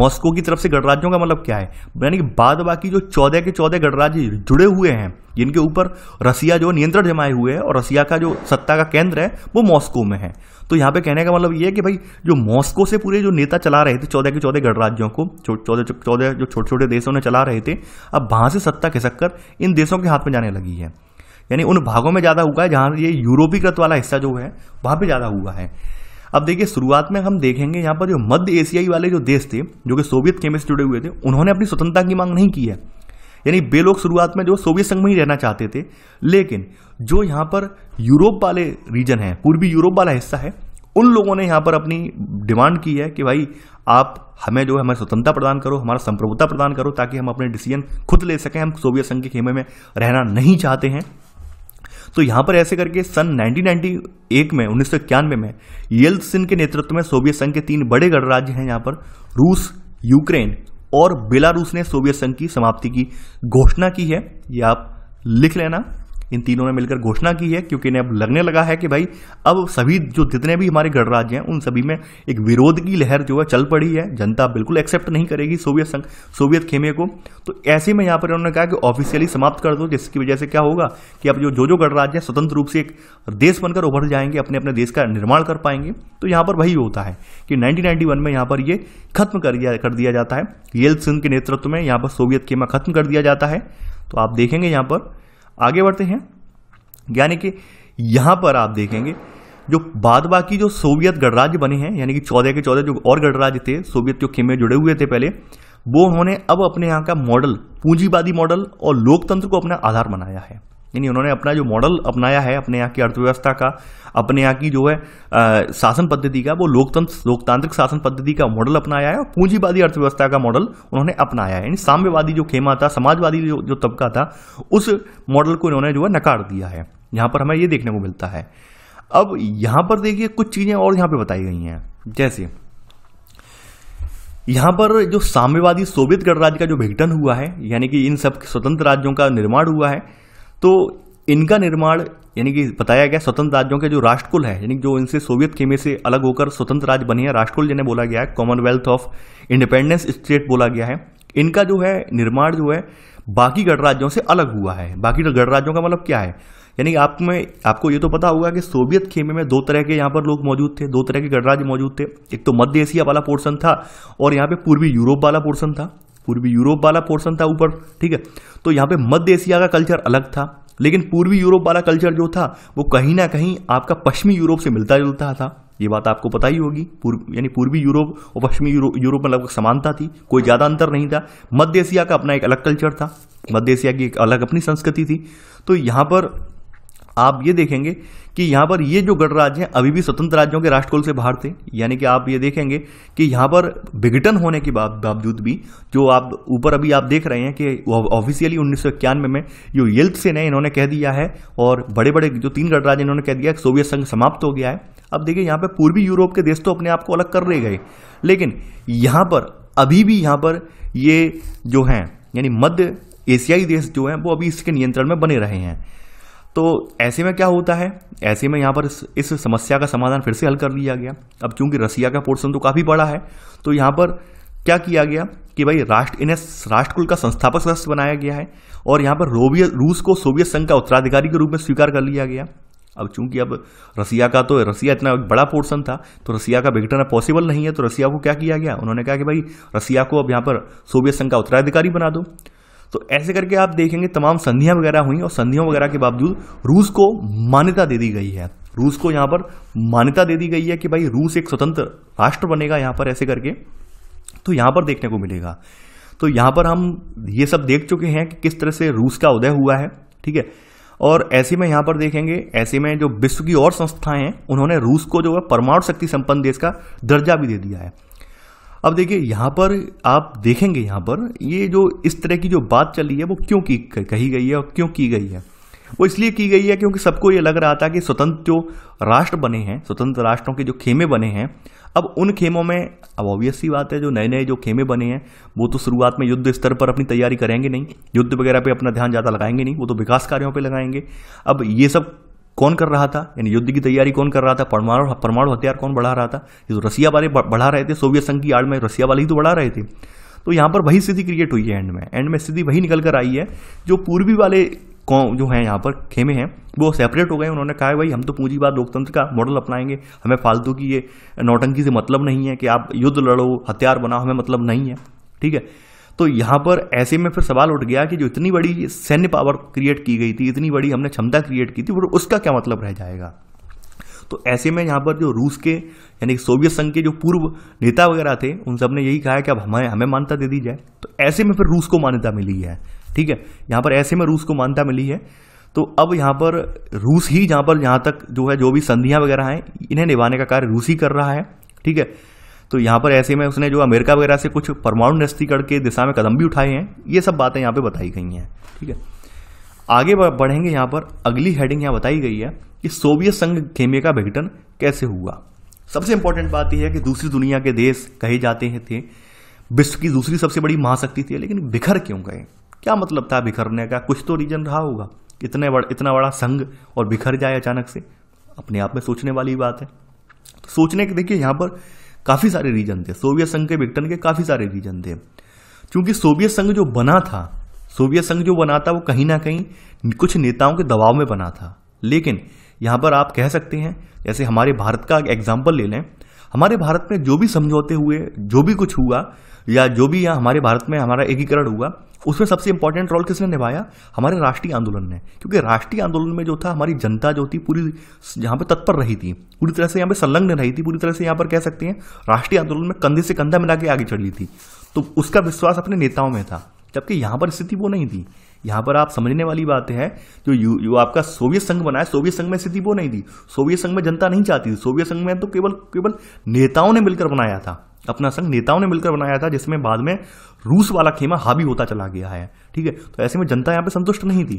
मॉस्को की तरफ से गणराज्यों का मतलब क्या है यानी कि बाद बाकी जो चौदह के चौदह गणराज्य जुड़े हुए हैं जिनके ऊपर रसिया जो नियंत्रण जमाए हुए है और रसिया का जो सत्ता का केंद्र है वो मॉस्को में है तो यहाँ पे कहने का मतलब ये है कि भाई जो मॉस्को से पूरे जो नेता चला रहे थे चौदह के चौदह गणराज्यों को चौदह चौदह जो छोटे छोटे देशों ने चला रहे थे अब वहाँ से सत्ता खिसक कर इन देशों के हाथ में जाने लगी है यानी उन भागों में ज़्यादा हुआ है जहाँ ये यूरोपीकृत वाला हिस्सा जो है वहाँ पर ज़्यादा हुआ है अब देखिए शुरुआत में हम देखेंगे यहाँ पर जो मध्य एशियाई वाले जो देश थे जो कि सोवियत केमिस्ट से जुड़े हुए थे उन्होंने अपनी स्वतंत्रता की मांग नहीं की है यानी वे लोग शुरुआत में जो सोवियत संघ में ही रहना चाहते थे लेकिन जो यहाँ पर यूरोप वाले रीजन है पूर्वी यूरोप वाला हिस्सा है उन लोगों ने यहाँ पर अपनी डिमांड की है कि भाई आप हमें जो है हमारी स्वतंत्रता प्रदान करो हमारा संप्रभुता प्रदान करो ताकि हम अपने डिसीजन खुद ले सकें हम सोवियत संघ के खेमे में रहना नहीं चाहते हैं तो यहां पर ऐसे करके सन 1991 में उन्नीस में येल्सिन के नेतृत्व में सोवियत संघ के तीन बड़े गणराज्य हैं यहां पर रूस यूक्रेन और बेलारूस ने सोवियत संघ की समाप्ति की घोषणा की है यह आप लिख लेना इन तीनों ने मिलकर घोषणा की है क्योंकि इन्हें अब लगने लगा है कि भाई अब सभी जो जितने भी हमारे गणराज्य हैं उन सभी में एक विरोध की लहर जो है चल पड़ी है जनता बिल्कुल एक्सेप्ट नहीं करेगी सोवियत संघ सोवियत खेमे को तो ऐसे में यहाँ पर उन्होंने कहा कि ऑफिशियली समाप्त कर दो जिसकी वजह से क्या होगा कि अब जो जो जो गणराज्य स्वतंत्र रूप से एक देश बनकर उभर जाएंगे अपने अपने देश का निर्माण कर पाएंगे तो यहाँ पर वही होता है कि नाइनटीन में यहाँ पर ये खत्म कर दिया कर दिया जाता है सिंह के नेतृत्व में यहाँ पर सोवियत खेमा खत्म कर दिया जाता है तो आप देखेंगे यहाँ पर आगे बढ़ते हैं यानी कि यहां पर आप देखेंगे जो बाद बाकी जो सोवियत गणराज्य बने हैं यानी कि चौदह के चौदह जो और गणराज्य थे सोवियत जो खेमे जुड़े हुए थे पहले वो उन्होंने अब अपने यहाँ का मॉडल पूंजीवादी मॉडल और लोकतंत्र को अपना आधार बनाया है यानी उन्होंने अपना जो मॉडल अपनाया है अपने यहाँ की अर्थव्यवस्था का अपने यहाँ की जो है शासन पद्धति का वो लोकतंत्र लोकतांत्रिक शासन पद्धति का मॉडल अपनाया है और पूंजीवादी अर्थव्यवस्था का मॉडल उन्होंने अपनाया है यानी साम्यवादी जो खेमा था समाजवादी जो जो तबका था उस मॉडल को इन्होंने जो है नकार दिया है यहाँ पर हमें ये देखने को मिलता है अब यहाँ पर देखिए कुछ चीज़ें और यहाँ पर बताई गई हैं जैसे यहाँ पर जो साम्यवादी सोवियत गणराज्य का जो विघटन हुआ है यानी कि इन सब स्वतंत्र राज्यों का निर्माण हुआ है तो इनका निर्माण यानी कि बताया गया स्वतंत्र राज्यों के जो राष्ट्रकुल है यानी जो इनसे सोवियत खेमे से अलग होकर स्वतंत्र राज्य बने हैं राष्ट्रकुल जिन्हें बोला गया है कॉमनवेल्थ ऑफ इंडिपेंडेंस स्टेट बोला गया है इनका जो है निर्माण जो है बाकी गणराज्यों से अलग हुआ है बाकी गणराज्यों का मतलब क्या है यानी आप में आपको ये तो पता होगा कि सोवियत खेमे में दो तरह के यहाँ पर लोग मौजूद थे दो तरह के गणराज्य मौजूद थे एक तो मध्य एशिया वाला पोर्शन था और यहाँ पे पूर्वी यूरोप वाला पोर्शन था पूर्वी यूरोप वाला पोर्शन था ऊपर ठीक है तो यहाँ पे मध्य एशिया का कल्चर अलग था लेकिन पूर्वी यूरोप वाला कल्चर जो था वो कहीं ना कहीं आपका पश्चिमी यूरोप से मिलता जुलता था ये बात आपको पता ही होगी पूर्व यानी पूर्वी यूरोप और पश्चिमी यूरो, यूरोप में लगभग समानता थी कोई ज़्यादा अंतर नहीं था मध्य एशिया का अपना एक अलग कल्चर था मध्य एशिया की एक अलग अपनी संस्कृति थी तो यहाँ पर आप ये देखेंगे कि यहाँ पर ये जो गणराज्य हैं अभी भी स्वतंत्र राज्यों के राष्ट्रकुल से बाहर थे यानी कि आप ये देखेंगे कि यहाँ पर विघटन होने के बावजूद भी जो आप ऊपर अभी आप देख रहे हैं कि ऑफिशियली उन्नीस में, में जो से है इन्होंने कह दिया है और बड़े बड़े जो तीन गणराज्य इन्होंने कह दिया सोवियत संघ समाप्त हो गया है अब देखिए यहाँ पर पूर्वी यूरोप के देश तो अपने आप को अलग कर रहे गए लेकिन यहाँ पर अभी भी यहाँ पर ये जो हैं यानी मध्य एशियाई देश जो हैं वो अभी इसके नियंत्रण में बने रहे हैं तो ऐसे में क्या होता है ऐसे में यहाँ पर इस, इस समस्या का समाधान फिर से हल कर लिया गया अब क्योंकि रसिया का पोर्सन तो काफ़ी बड़ा है तो यहाँ पर क्या किया गया कि भाई राष्ट्र इन्हें राष्ट्रकुल का संस्थापक सदस्य बनाया गया है और यहाँ पर रोवियत रूस को सोवियत संघ का उत्तराधिकारी के रूप में स्वीकार कर लिया गया अब चूंकि अब रसिया का तो रसिया इतना बड़ा पोर्सन था तो रसिया का विघटन पॉसिबल नहीं है तो रसिया को क्या किया गया उन्होंने कहा कि भाई रसिया को अब यहाँ पर सोवियत संघ का उत्तराधिकारी बना दो तो ऐसे करके आप देखेंगे तमाम संधियाँ वगैरह हुई और संधियों वगैरह के बावजूद रूस को मान्यता दे दी गई है रूस को यहाँ पर मान्यता दे दी गई है कि भाई रूस एक स्वतंत्र राष्ट्र बनेगा यहाँ पर ऐसे करके तो यहाँ पर देखने को मिलेगा तो यहाँ पर हम ये सब देख चुके हैं कि किस तरह से रूस का उदय हुआ है ठीक है और ऐसे में यहाँ पर देखेंगे ऐसे में जो विश्व की और संस्थाएं हैं उन्होंने रूस को जो है परमाणु शक्ति संपन्न देश का दर्जा भी दे दिया है अब देखिए यहाँ पर आप देखेंगे यहाँ पर ये जो इस तरह की जो बात चली है वो क्यों की कही गई है और क्यों की गई है वो इसलिए की गई है क्योंकि सबको ये लग रहा था कि स्वतंत्र जो राष्ट्र बने हैं स्वतंत्र राष्ट्रों के जो खेमे बने हैं अब उन खेमों में अब ऑब्वियस सी बात है जो नए नए जो खेमे बने हैं वो तो शुरुआत में युद्ध स्तर पर अपनी तैयारी करेंगे नहीं युद्ध वगैरह पे अपना ध्यान ज़्यादा लगाएंगे नहीं वो तो विकास कार्यों पे लगाएंगे अब ये सब कौन कर रहा था यानी युद्ध की तैयारी कौन कर रहा था परमाणु परमाणु हथियार कौन बढ़ा रहा था ये तो रसिया वाले बढ़ा रहे थे सोवियत संघ की आड़ में रसिया वाले ही तो बढ़ा रहे थे तो यहाँ पर वही स्थिति क्रिएट हुई है एंड में एंड में स्थिति वही निकल कर आई है जो पूर्वी वाले कौन जो हैं यहाँ पर खेमे हैं वो सेपरेट हो गए उन्होंने कहा है भाई हम तो पूंजीवाद लोकतंत्र का मॉडल अपनाएंगे हमें फालतू की ये नौटंकी से मतलब नहीं है कि आप युद्ध लड़ो हथियार बनाओ हमें मतलब नहीं है ठीक है तो यहाँ पर ऐसे में फिर सवाल उठ गया कि जो इतनी बड़ी सैन्य पावर क्रिएट की गई थी इतनी बड़ी हमने क्षमता क्रिएट की थी वो उसका क्या मतलब रह जाएगा तो ऐसे में यहाँ पर जो रूस के यानी सोवियत संघ के जो पूर्व नेता वगैरह थे उन सब ने यही कहा कि अब हमें हमें मान्यता दे दी जाए तो ऐसे में फिर रूस को मान्यता मिली है ठीक है यहाँ पर ऐसे में रूस को मान्यता मिली है तो अब यहाँ पर रूस ही जहाँ पर यहाँ तक जो है जो भी संधियाँ वगैरह हैं इन्हें निभाने का कार्य रूस ही कर रहा है ठीक है तो यहाँ पर ऐसे में उसने जो अमेरिका वगैरह से कुछ परमाणु निरस्तीकरण के दिशा में कदम भी उठाए हैं ये सब बातें यहाँ पर बताई गई हैं ठीक है आगे बढ़ेंगे यहाँ पर अगली हेडिंग यहाँ बताई गई है कि सोवियत संघ खेमे का विघटन कैसे हुआ सबसे इंपॉर्टेंट बात यह है कि दूसरी दुनिया के देश कहे जाते हैं थे विश्व की दूसरी सबसे बड़ी महाशक्ति थी लेकिन बिखर क्यों गए क्या मतलब था बिखरने का कुछ तो रीजन रहा होगा इतने बड़, इतना बड़ा संघ और बिखर जाए अचानक से अपने आप में सोचने वाली बात है तो सोचने के देखिए यहाँ पर काफ़ी सारे रीजन थे सोवियत संघ के विघटन के काफ़ी सारे रीजन थे क्योंकि सोवियत संघ जो बना था सोवियत संघ जो बना था वो कहीं ना कहीं कुछ नेताओं के दबाव में बना था लेकिन यहाँ पर आप कह सकते हैं जैसे हमारे भारत का एग्जाम्पल ले लें हमारे भारत में जो भी समझौते हुए जो भी कुछ हुआ या जो भी यहाँ हमारे भारत में हमारा एकीकरण हुआ उसमें सबसे इंपॉर्टेंट रोल किसने निभाया हमारे राष्ट्रीय आंदोलन ने क्योंकि राष्ट्रीय आंदोलन में जो था हमारी जनता जो थी पूरी यहां पे तत्पर रही थी पूरी तरह से यहां पे संलग्न रही थी पूरी तरह से यहां पर कह सकते हैं राष्ट्रीय आंदोलन में कंधे से कंधा मिला के आगे ली थी तो उसका विश्वास अपने नेताओं में था जबकि यहां पर स्थिति वो नहीं थी यहां पर आप समझने वाली बात है जो यू, यू आपका सोवियत संघ बना है सोवियत संघ में स्थिति वो नहीं थी सोवियत संघ में जनता नहीं चाहती थी सोवियत संघ में तो केवल केवल नेताओं ने मिलकर बनाया था अपना संघ नेताओं ने मिलकर बनाया था जिसमें बाद में रूस वाला खेमा हावी होता चला गया है ठीक है तो ऐसे में जनता यहाँ पे संतुष्ट नहीं थी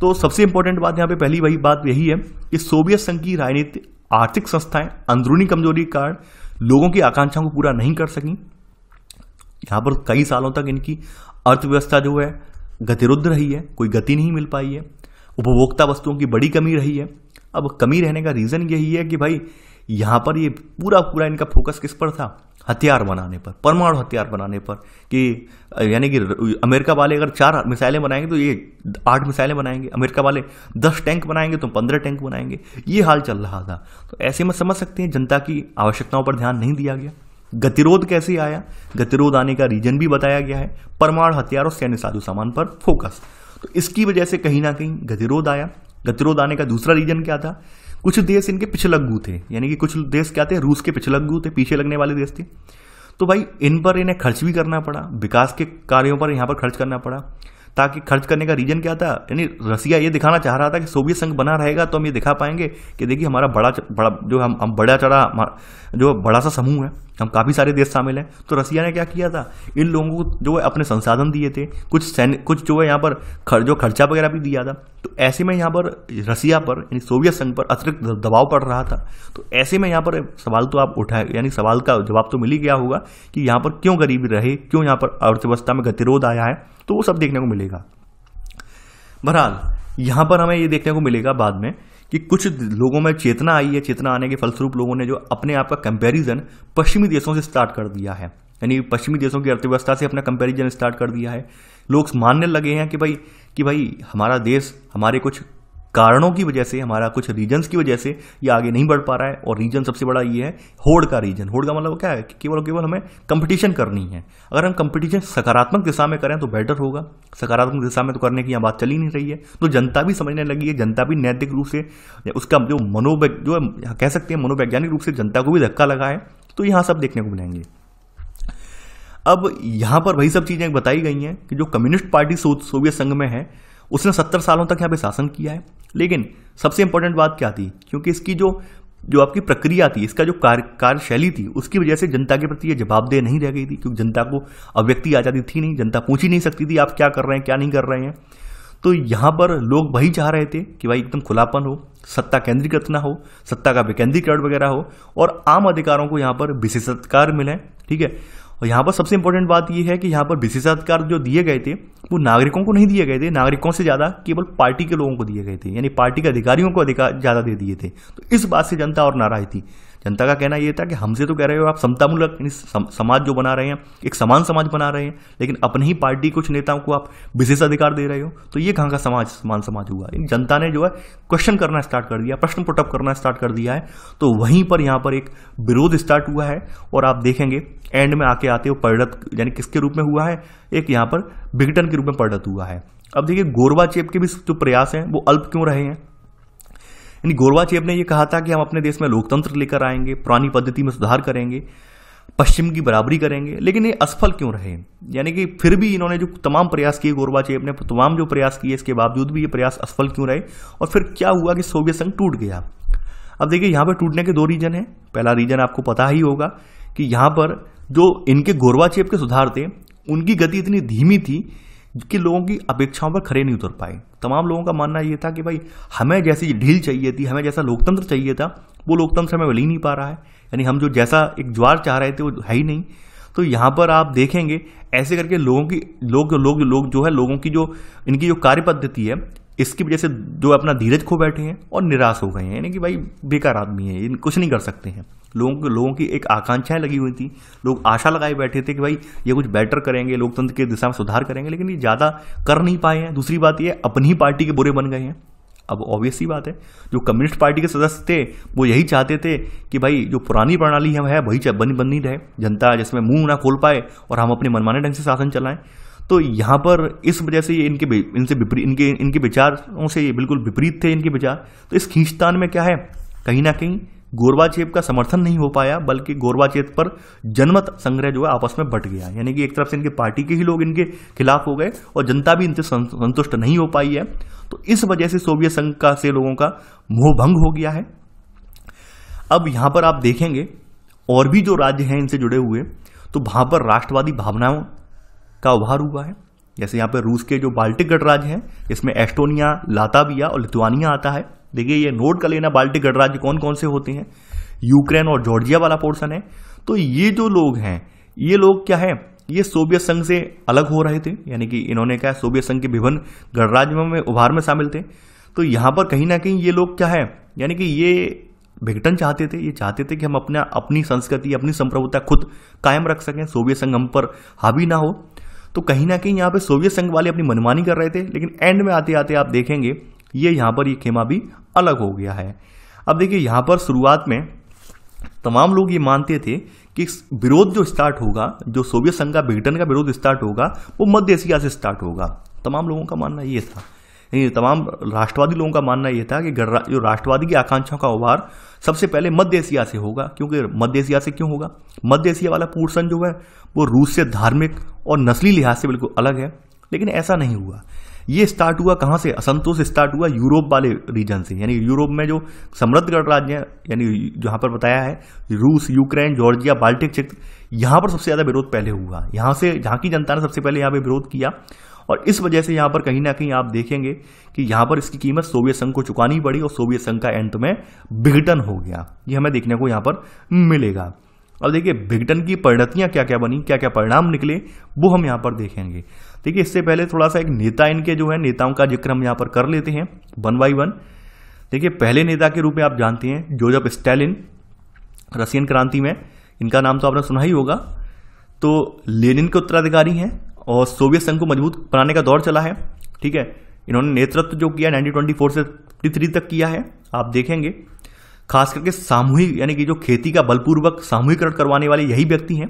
तो सबसे इंपॉर्टेंट बात यहाँ पे पहली वही बात यही है कि सोवियत संघ की राजनीतिक आर्थिक संस्थाएं अंदरूनी कमजोरी के कारण लोगों की आकांक्षाओं को पूरा नहीं कर सकी यहाँ पर कई सालों तक इनकी अर्थव्यवस्था जो है गतिरुद्ध रही है कोई गति नहीं मिल पाई है उपभोक्ता वस्तुओं की बड़ी कमी रही है अब कमी रहने का रीज़न यही है कि भाई यहां पर ये पूरा पूरा इनका फोकस किस पर था हथियार बनाने पर परमाणु हथियार बनाने पर कि यानी कि अमेरिका वाले अगर चार मिसाइलें बनाएंगे तो ये आठ मिसाइलें बनाएंगे अमेरिका वाले दस टैंक बनाएंगे तो पंद्रह टैंक बनाएंगे ये हाल चल रहा था तो ऐसे में समझ सकते हैं जनता की आवश्यकताओं पर ध्यान नहीं दिया गया गतिरोध कैसे आया गतिरोध आने का रीजन भी बताया गया है परमाणु हथियार और सैन्य साधु सामान पर फोकस तो इसकी वजह से कहीं ना कहीं गतिरोध आया गतिरोध आने का दूसरा रीजन क्या था कुछ देश इनके पिछलग्गू थे यानी कि कुछ देश क्या थे रूस के पिछलग्गू थे पीछे लगने वाले देश थे तो भाई इन पर इन्हें खर्च भी करना पड़ा विकास के कार्यों पर यहाँ पर खर्च करना पड़ा ताकि खर्च करने का रीजन क्या था यानी रसिया ये दिखाना चाह रहा था कि सोवियत संघ बना रहेगा तो हम ये दिखा पाएंगे कि देखिए हमारा बड़ा बड़ा जो हम हम बड़ा चढ़ा जो बड़ा सा समूह है हम काफ़ी सारे देश शामिल हैं तो रसिया ने क्या किया था इन लोगों को जो है अपने संसाधन दिए थे कुछ सैन्य कुछ जो है यहाँ पर खर, जो खर्चा वगैरह भी दिया था तो ऐसे में यहाँ पर रसिया पर यानी सोवियत संघ पर अतिरिक्त दबाव पड़ रहा था तो ऐसे में यहाँ पर सवाल तो आप उठाए यानी सवाल का जवाब तो मिल ही गया होगा कि यहाँ पर क्यों गरीबी रहे क्यों यहाँ पर अर्थव्यवस्था में गतिरोध आया है तो वो सब देखने को मिलेगा बहरहाल यहाँ पर हमें ये देखने को मिलेगा बाद में कि कुछ लोगों में चेतना आई है चेतना आने के फलस्वरूप लोगों ने जो अपने आप का कंपैरिजन पश्चिमी देशों से स्टार्ट कर दिया है यानी पश्चिमी देशों की अर्थव्यवस्था से अपना कंपैरिजन स्टार्ट कर दिया है लोग मानने लगे हैं कि भाई कि भाई हमारा देश हमारे कुछ कारणों की वजह से हमारा कुछ रीजन्स की वजह से ये आगे नहीं बढ़ पा रहा है और रीजन सबसे बड़ा ये है होड़ का रीजन होड़ का मतलब क्या है केवल केवल हमें कंपटीशन करनी है अगर हम कंपटीशन सकारात्मक दिशा में करें तो बेटर होगा सकारात्मक दिशा में तो करने की यहाँ बात चली नहीं रही है तो जनता भी समझने लगी है जनता भी नैतिक रूप से उसका जो मनोवै जो कह सकते हैं मनोवैज्ञानिक रूप से जनता को भी धक्का लगा है तो यहाँ सब देखने को मिलेंगे अब यहां पर वही सब चीज़ें बताई गई हैं कि जो कम्युनिस्ट पार्टी सोवियत संघ में है उसने सत्तर सालों तक यहाँ पे शासन किया है लेकिन सबसे इंपॉर्टेंट बात क्या थी क्योंकि इसकी जो जो आपकी प्रक्रिया थी इसका जो कार्य कार्यशैली थी उसकी वजह से जनता के प्रति ये जवाबदेह नहीं रह गई थी क्योंकि जनता को आ आज़ादी थी नहीं जनता पूछ ही नहीं सकती थी आप क्या कर रहे हैं क्या नहीं कर रहे हैं तो यहाँ पर लोग वही चाह रहे थे कि भाई एकदम खुलापन हो सत्ता केंद्रीकृत ना हो सत्ता का विकेंद्रीकरण वगैरह हो और आम अधिकारों को यहाँ पर विशेषाधिकार मिले ठीक है और यहाँ पर सबसे इंपॉर्टेंट बात यह है कि यहाँ पर विशेषाधिकार जो दिए गए थे वो नागरिकों को नहीं दिए गए थे नागरिकों से ज़्यादा केवल पार्टी के लोगों को दिए गए थे यानी पार्टी के अधिकारियों को अधिकार ज़्यादा दे दिए थे तो इस बात से जनता और नाराज थी जनता का कहना यह था कि हमसे तो कह रहे हो आप समतामूलक यानी समाज जो बना रहे हैं एक समान समाज बना रहे हैं लेकिन अपनी ही पार्टी कुछ नेताओं को आप विशेष अधिकार दे रहे हो तो ये कहाँ का समाज समान समाज हुआ जनता ने जो है क्वेश्चन करना स्टार्ट कर दिया प्रश्न पुटअप करना स्टार्ट कर दिया है तो वहीं पर यहाँ पर एक विरोध स्टार्ट हुआ है और आप देखेंगे एंड में आके आते हो परिणत यानी किसके रूप में हुआ है एक यहाँ पर विघटन के रूप में परिणत हुआ है अब देखिए चेप के भी जो प्रयास हैं वो अल्प क्यों रहे हैं यानी गोरवाचेब ने यह कहा था कि हम अपने देश में लोकतंत्र लेकर आएंगे पुरानी पद्धति में सुधार करेंगे पश्चिम की बराबरी करेंगे लेकिन ये असफल क्यों रहे यानी कि फिर भी इन्होंने जो तमाम प्रयास किए गोरबाचेब ने तमाम जो प्रयास किए इसके बावजूद भी ये प्रयास असफल क्यों रहे और फिर क्या हुआ कि सोवियत संघ टूट गया अब देखिए यहाँ पर टूटने के दो रीजन हैं पहला रीजन आपको पता ही होगा कि यहाँ पर जो इनके गोरबाचेब के सुधार थे उनकी गति इतनी धीमी थी कि लोगों की अपेक्षाओं पर खड़े नहीं उतर पाए तमाम लोगों का मानना ये था कि भाई हमें जैसी ढील चाहिए थी हमें जैसा लोकतंत्र चाहिए था वो लोकतंत्र हमें मिल ही नहीं पा रहा है यानी हम जो जैसा एक ज्वार चाह रहे थे वो है ही नहीं तो यहाँ पर आप देखेंगे ऐसे करके लोगों की लोग लोग लो, जो है लोगों की जो इनकी जो कार्य पद्धति है इसकी वजह से जो अपना धीरज खो बैठे हैं और निराश हो गए हैं यानी कि भाई बेकार आदमी है कुछ नहीं कर सकते हैं लोगों लोगों की एक आकांक्षाएं लगी हुई थी लोग आशा लगाए बैठे थे कि भाई ये कुछ बेटर करेंगे लोकतंत्र की दिशा में सुधार करेंगे लेकिन ये ज़्यादा कर नहीं पाए हैं दूसरी बात ये अपनी पार्टी के बुरे बन गए हैं अब ऑब्वियस ही बात है जो कम्युनिस्ट पार्टी के सदस्य थे वो यही चाहते थे कि भाई जो पुरानी प्रणाली हम है वही बन बन नहीं रहे जनता जिसमें मुंह ना खोल पाए और हम अपने मनमाने ढंग से शासन चलाएं तो यहाँ पर इस वजह से ये इनके इनसे विपरीत इनके इनके विचारों से ये बिल्कुल विपरीत थे इनके विचार तो इस खींचतान में क्या है कहीं ना कहीं गोरबाचेव का समर्थन नहीं हो पाया बल्कि गोरबाचेव पर जनमत संग्रह जो है आपस में बट गया यानी कि एक तरफ से इनके पार्टी के ही लोग इनके खिलाफ हो गए और जनता भी इनसे संतुष्ट नहीं हो पाई है तो इस वजह से सोवियत संघ का से लोगों का मोह भंग हो गया है अब यहां पर आप देखेंगे और भी जो राज्य हैं इनसे जुड़े हुए तो वहां पर राष्ट्रवादी भावनाओं का उभार हुआ है जैसे यहाँ पर रूस के जो बाल्टिक गणराज्य हैं इसमें एस्टोनिया लाताविया और लिथुआनिया आता है देखिए ये नोट कर लेना बाल्टिक गणराज्य कौन कौन से होते हैं यूक्रेन और जॉर्जिया वाला पोर्शन है तो ये जो लोग हैं ये लोग क्या है ये सोवियत संघ से अलग हो रहे थे यानी कि इन्होंने क्या सोवियत संघ के विभिन्न गणराज्यों में उभार में शामिल थे तो यहाँ पर कहीं ना कहीं ये लोग क्या है यानी कि ये विघटन चाहते थे ये चाहते थे कि हम अपना अपनी संस्कृति अपनी संप्रभुता खुद कायम रख सकें सोवियत संघ हम पर हावी ना हो तो कहीं ना कहीं यहाँ पे सोवियत संघ वाले अपनी मनमानी कर रहे थे लेकिन एंड में आते आते आप देखेंगे ये यहाँ पर ये खेमा भी अलग हो गया है अब देखिए यहाँ पर शुरुआत में तमाम लोग ये मानते थे कि विरोध जो स्टार्ट होगा जो सोवियत संघ का ब्रिटेन का विरोध स्टार्ट होगा वो मध्य एशिया से स्टार्ट होगा तमाम लोगों का मानना ये था तमाम राष्ट्रवादी लोगों का मानना यह था कि जो राष्ट्रवादी की आकांक्षाओं का उभार सबसे पहले मध्य एशिया से होगा क्योंकि मध्य एशिया से क्यों होगा मध्य एशिया वाला पोर्सन जो है वो रूस से धार्मिक और नस्ली लिहाज से बिल्कुल अलग है लेकिन ऐसा नहीं हुआ ये स्टार्ट हुआ कहाँ से असंतोष स्टार्ट हुआ यूरोप वाले रीजन से यानी यूरोप में जो समृद्ध गणराज्य यानी जहाँ पर बताया है रूस यूक्रेन जॉर्जिया बाल्टिक क्षेत्र यहाँ पर सबसे ज़्यादा विरोध पहले हुआ यहाँ से जहाँ की जनता ने सबसे पहले यहाँ पर विरोध किया और इस वजह से यहाँ पर कहीं ना कहीं आप देखेंगे कि यहाँ पर इसकी कीमत सोवियत संघ को चुकानी पड़ी और सोवियत संघ का अंत में विघटन हो गया ये हमें देखने को यहाँ पर मिलेगा अब देखिए विघटन की परिणतियाँ क्या क्या बनी क्या क्या परिणाम निकले वो हम यहाँ पर देखेंगे देखिए इससे पहले थोड़ा सा एक नेता इनके जो है नेताओं का जिक्र हम यहाँ पर कर लेते हैं वन बाई वन देखिए पहले नेता के रूप में आप जानते हैं जोजफ स्टैलिन रसियन क्रांति में इनका नाम तो आपने सुना ही होगा तो लेनिन के उत्तराधिकारी हैं और सोवियत संघ को मजबूत बनाने का दौर चला है ठीक है इन्होंने नेतृत्व जो किया 1924 से थ्री तक किया है आप देखेंगे खास करके सामूहिक यानी कि जो खेती का बलपूर्वक सामूहिकरण करवाने वाले यही व्यक्ति हैं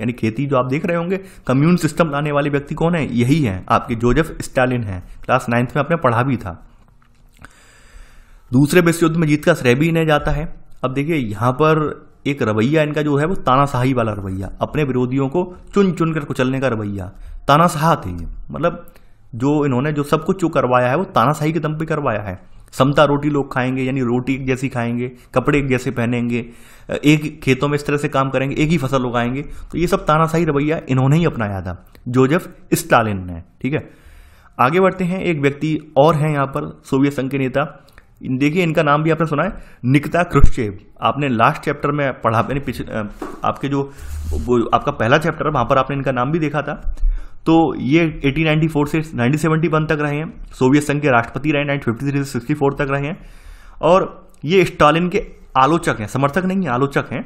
यानी खेती जो आप देख रहे होंगे कम्यून सिस्टम लाने वाले व्यक्ति कौन है यही है आपके जोजेफ स्टालिन है क्लास नाइन्थ में आपने पढ़ा भी था दूसरे विश्व युद्ध में जीत का श्रेय भी इन्हें जाता है अब देखिए यहां पर एक रवैया इनका जो है वो तानाशाही वाला रवैया अपने विरोधियों को चुन चुन कर कुचलने का रवैया तानाशाह थे मतलब जो इन्होंने जो सब कुछ जो करवाया है वो तानाशाही के दम पर करवाया है समता रोटी लोग खाएंगे यानी रोटी एक जैसी खाएंगे कपड़े एक जैसे पहनेंगे एक खेतों में इस तरह से काम करेंगे एक ही फसल उगाएंगे तो ये सब तानाशाही रवैया इन्होंने ही अपनाया था जोजफ स्टालिन ने ठीक है आगे बढ़ते हैं एक व्यक्ति और हैं यहाँ पर सोवियत संघ के नेता देखिए इनका नाम भी आपने सुना है निकिता क्रुश्चेव आपने लास्ट चैप्टर में पढ़ा यानी पिछले आपके जो आपका पहला चैप्टर है वहाँ पर आपने इनका नाम भी देखा था तो ये 1894 से 1971 तक रहे हैं सोवियत संघ के राष्ट्रपति रहे 1953 से 64 तक रहे हैं और ये स्टालिन के आलोचक हैं समर्थक नहीं है आलोचक हैं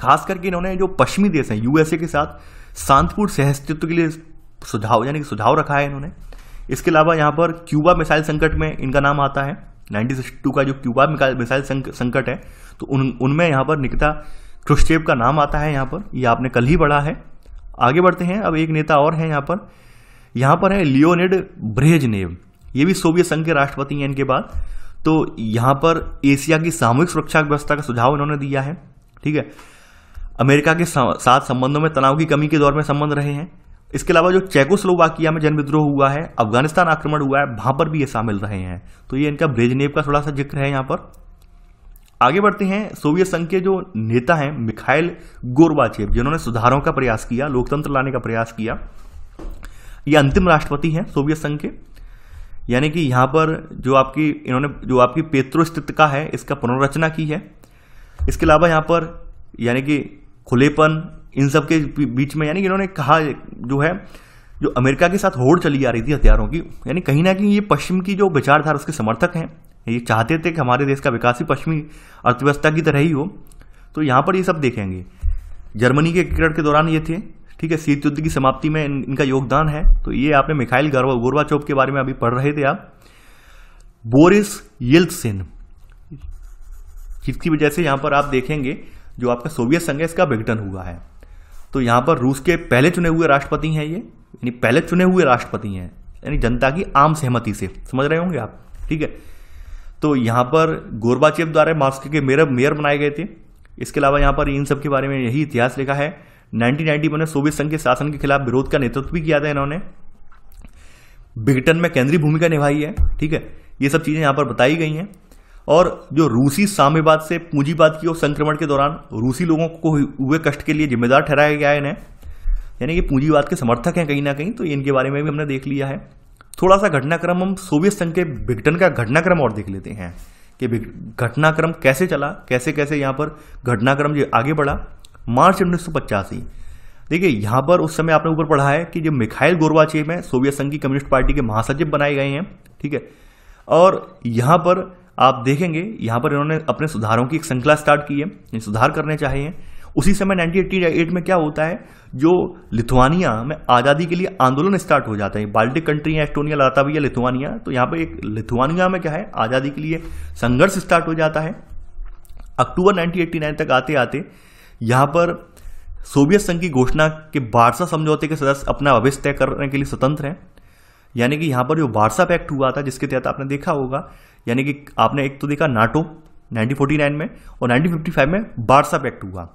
खास करके इन्होंने जो पश्चिमी देश हैं यूएसए के साथ शांतपूर्ण सहस्तित्व के लिए सुझाव यानी कि सुझाव रखा है इन्होंने इसके अलावा यहाँ पर क्यूबा मिसाइल संकट में इनका नाम आता है नाइनटीन का जो क्यूबा मिसाइल संकट है तो उन उनमें यहाँ पर निकिता क्रुश्चेव का नाम आता है यहाँ पर ये आपने कल ही पढ़ा है आगे बढ़ते हैं अब एक नेता और है यहां पर यहां पर है लियोनेड ब्रेजनेव ये भी सोवियत संघ के राष्ट्रपति हैं इनके बाद तो यहां पर एशिया की सामूहिक सुरक्षा व्यवस्था का सुझाव इन्होंने दिया है ठीक है अमेरिका के साथ संबंधों में तनाव की कमी के दौर में संबंध रहे हैं इसके अलावा जो चेकोस्लोवाकिया में जन विद्रोह हुआ है अफगानिस्तान आक्रमण हुआ है वहां पर भी ये शामिल रहे हैं तो ये इनका ब्रेजनेव का थोड़ा सा जिक्र है यहां पर आगे बढ़ते हैं सोवियत संघ के जो नेता हैं मिखाइल गोरबाचेव जिन्होंने सुधारों का प्रयास किया लोकतंत्र लाने का प्रयास किया ये अंतिम राष्ट्रपति हैं सोवियत संघ के यानी कि यहाँ पर जो आपकी इन्होंने जो आपकी पेत्रो का है इसका पुनर्रचना की है इसके अलावा यहाँ पर यानी कि खुलेपन इन सब के बीच में यानी कि इन्होंने कहा जो है जो अमेरिका के साथ होड़ चली आ रही थी हथियारों की यानी कहीं ना कहीं ये पश्चिम की जो विचारधारा उसके समर्थक हैं ये चाहते थे कि हमारे देश का विकास ही पश्चिमी अर्थव्यवस्था की तरह ही हो तो यहाँ पर ये सब देखेंगे जर्मनी के क्रिकेट के दौरान ये थे ठीक है शीत युद्ध की समाप्ति में इन, इनका योगदान है तो ये आपने मिखाइल गर्वा चौप के बारे में अभी पढ़ रहे थे आप बोरिस यिल्सिन जिसकी वजह से यहाँ पर आप देखेंगे जो आपका सोवियत संघ है इसका विघटन हुआ है तो यहाँ पर रूस के पहले चुने हुए राष्ट्रपति हैं ये यानी पहले चुने हुए राष्ट्रपति हैं यानी जनता की आम सहमति से समझ रहे होंगे आप ठीक है तो यहाँ पर गोरबाचेव द्वारा मास्को के मेयर मेयर बनाए गए थे इसके अलावा यहाँ पर इन सब के बारे में यही इतिहास लिखा है 1990 में सोवियत संघ के शासन के खिलाफ विरोध का नेतृत्व भी किया था इन्होंने ब्रिटेन में केंद्रीय भूमिका निभाई है ठीक है ये सब चीज़ें यहाँ पर बताई गई हैं और जो रूसी साम्यवाद से पूंजीवाद की ओर संक्रमण के दौरान रूसी लोगों को हुए कष्ट के लिए जिम्मेदार ठहराया गया है इन्हें यानी कि पूंजीवाद के समर्थक हैं कहीं ना कहीं तो इनके बारे में भी हमने देख लिया है थोड़ा सा घटनाक्रम हम सोवियत संघ के विघटन का घटनाक्रम और देख लेते हैं कि घटनाक्रम कैसे चला कैसे कैसे यहाँ पर घटनाक्रम जो आगे बढ़ा मार्च उन्नीस देखिए यहाँ पर उस समय आपने ऊपर पढ़ा है कि जो मिखाइल गोरवाचे में सोवियत संघ की कम्युनिस्ट पार्टी के महासचिव बनाए गए हैं ठीक है और यहाँ पर आप देखेंगे यहाँ पर इन्होंने अपने सुधारों की एक श्रृंखला स्टार्ट की है सुधार करने चाहिए उसी समय नाइनटीन में क्या होता है जो लिथुआनिया में आज़ादी के लिए आंदोलन स्टार्ट हो जाता है बाल्टिक कंट्री है एस्टोनिया लाता है लिथुआनिया तो यहाँ पर एक लिथुआनिया में क्या है आज़ादी के लिए संघर्ष स्टार्ट हो जाता है अक्टूबर 1989 तक आते आते यहाँ पर सोवियत संघ की घोषणा के बारसा समझौते के सदस्य अपना भविष्य तय करने के लिए स्वतंत्र हैं यानी कि यहाँ पर जो वार्सा पैक्ट हुआ था जिसके तहत आपने देखा होगा यानी कि आपने एक तो देखा नाटो 1949 में और 1955 में वार्सा पैक्ट हुआ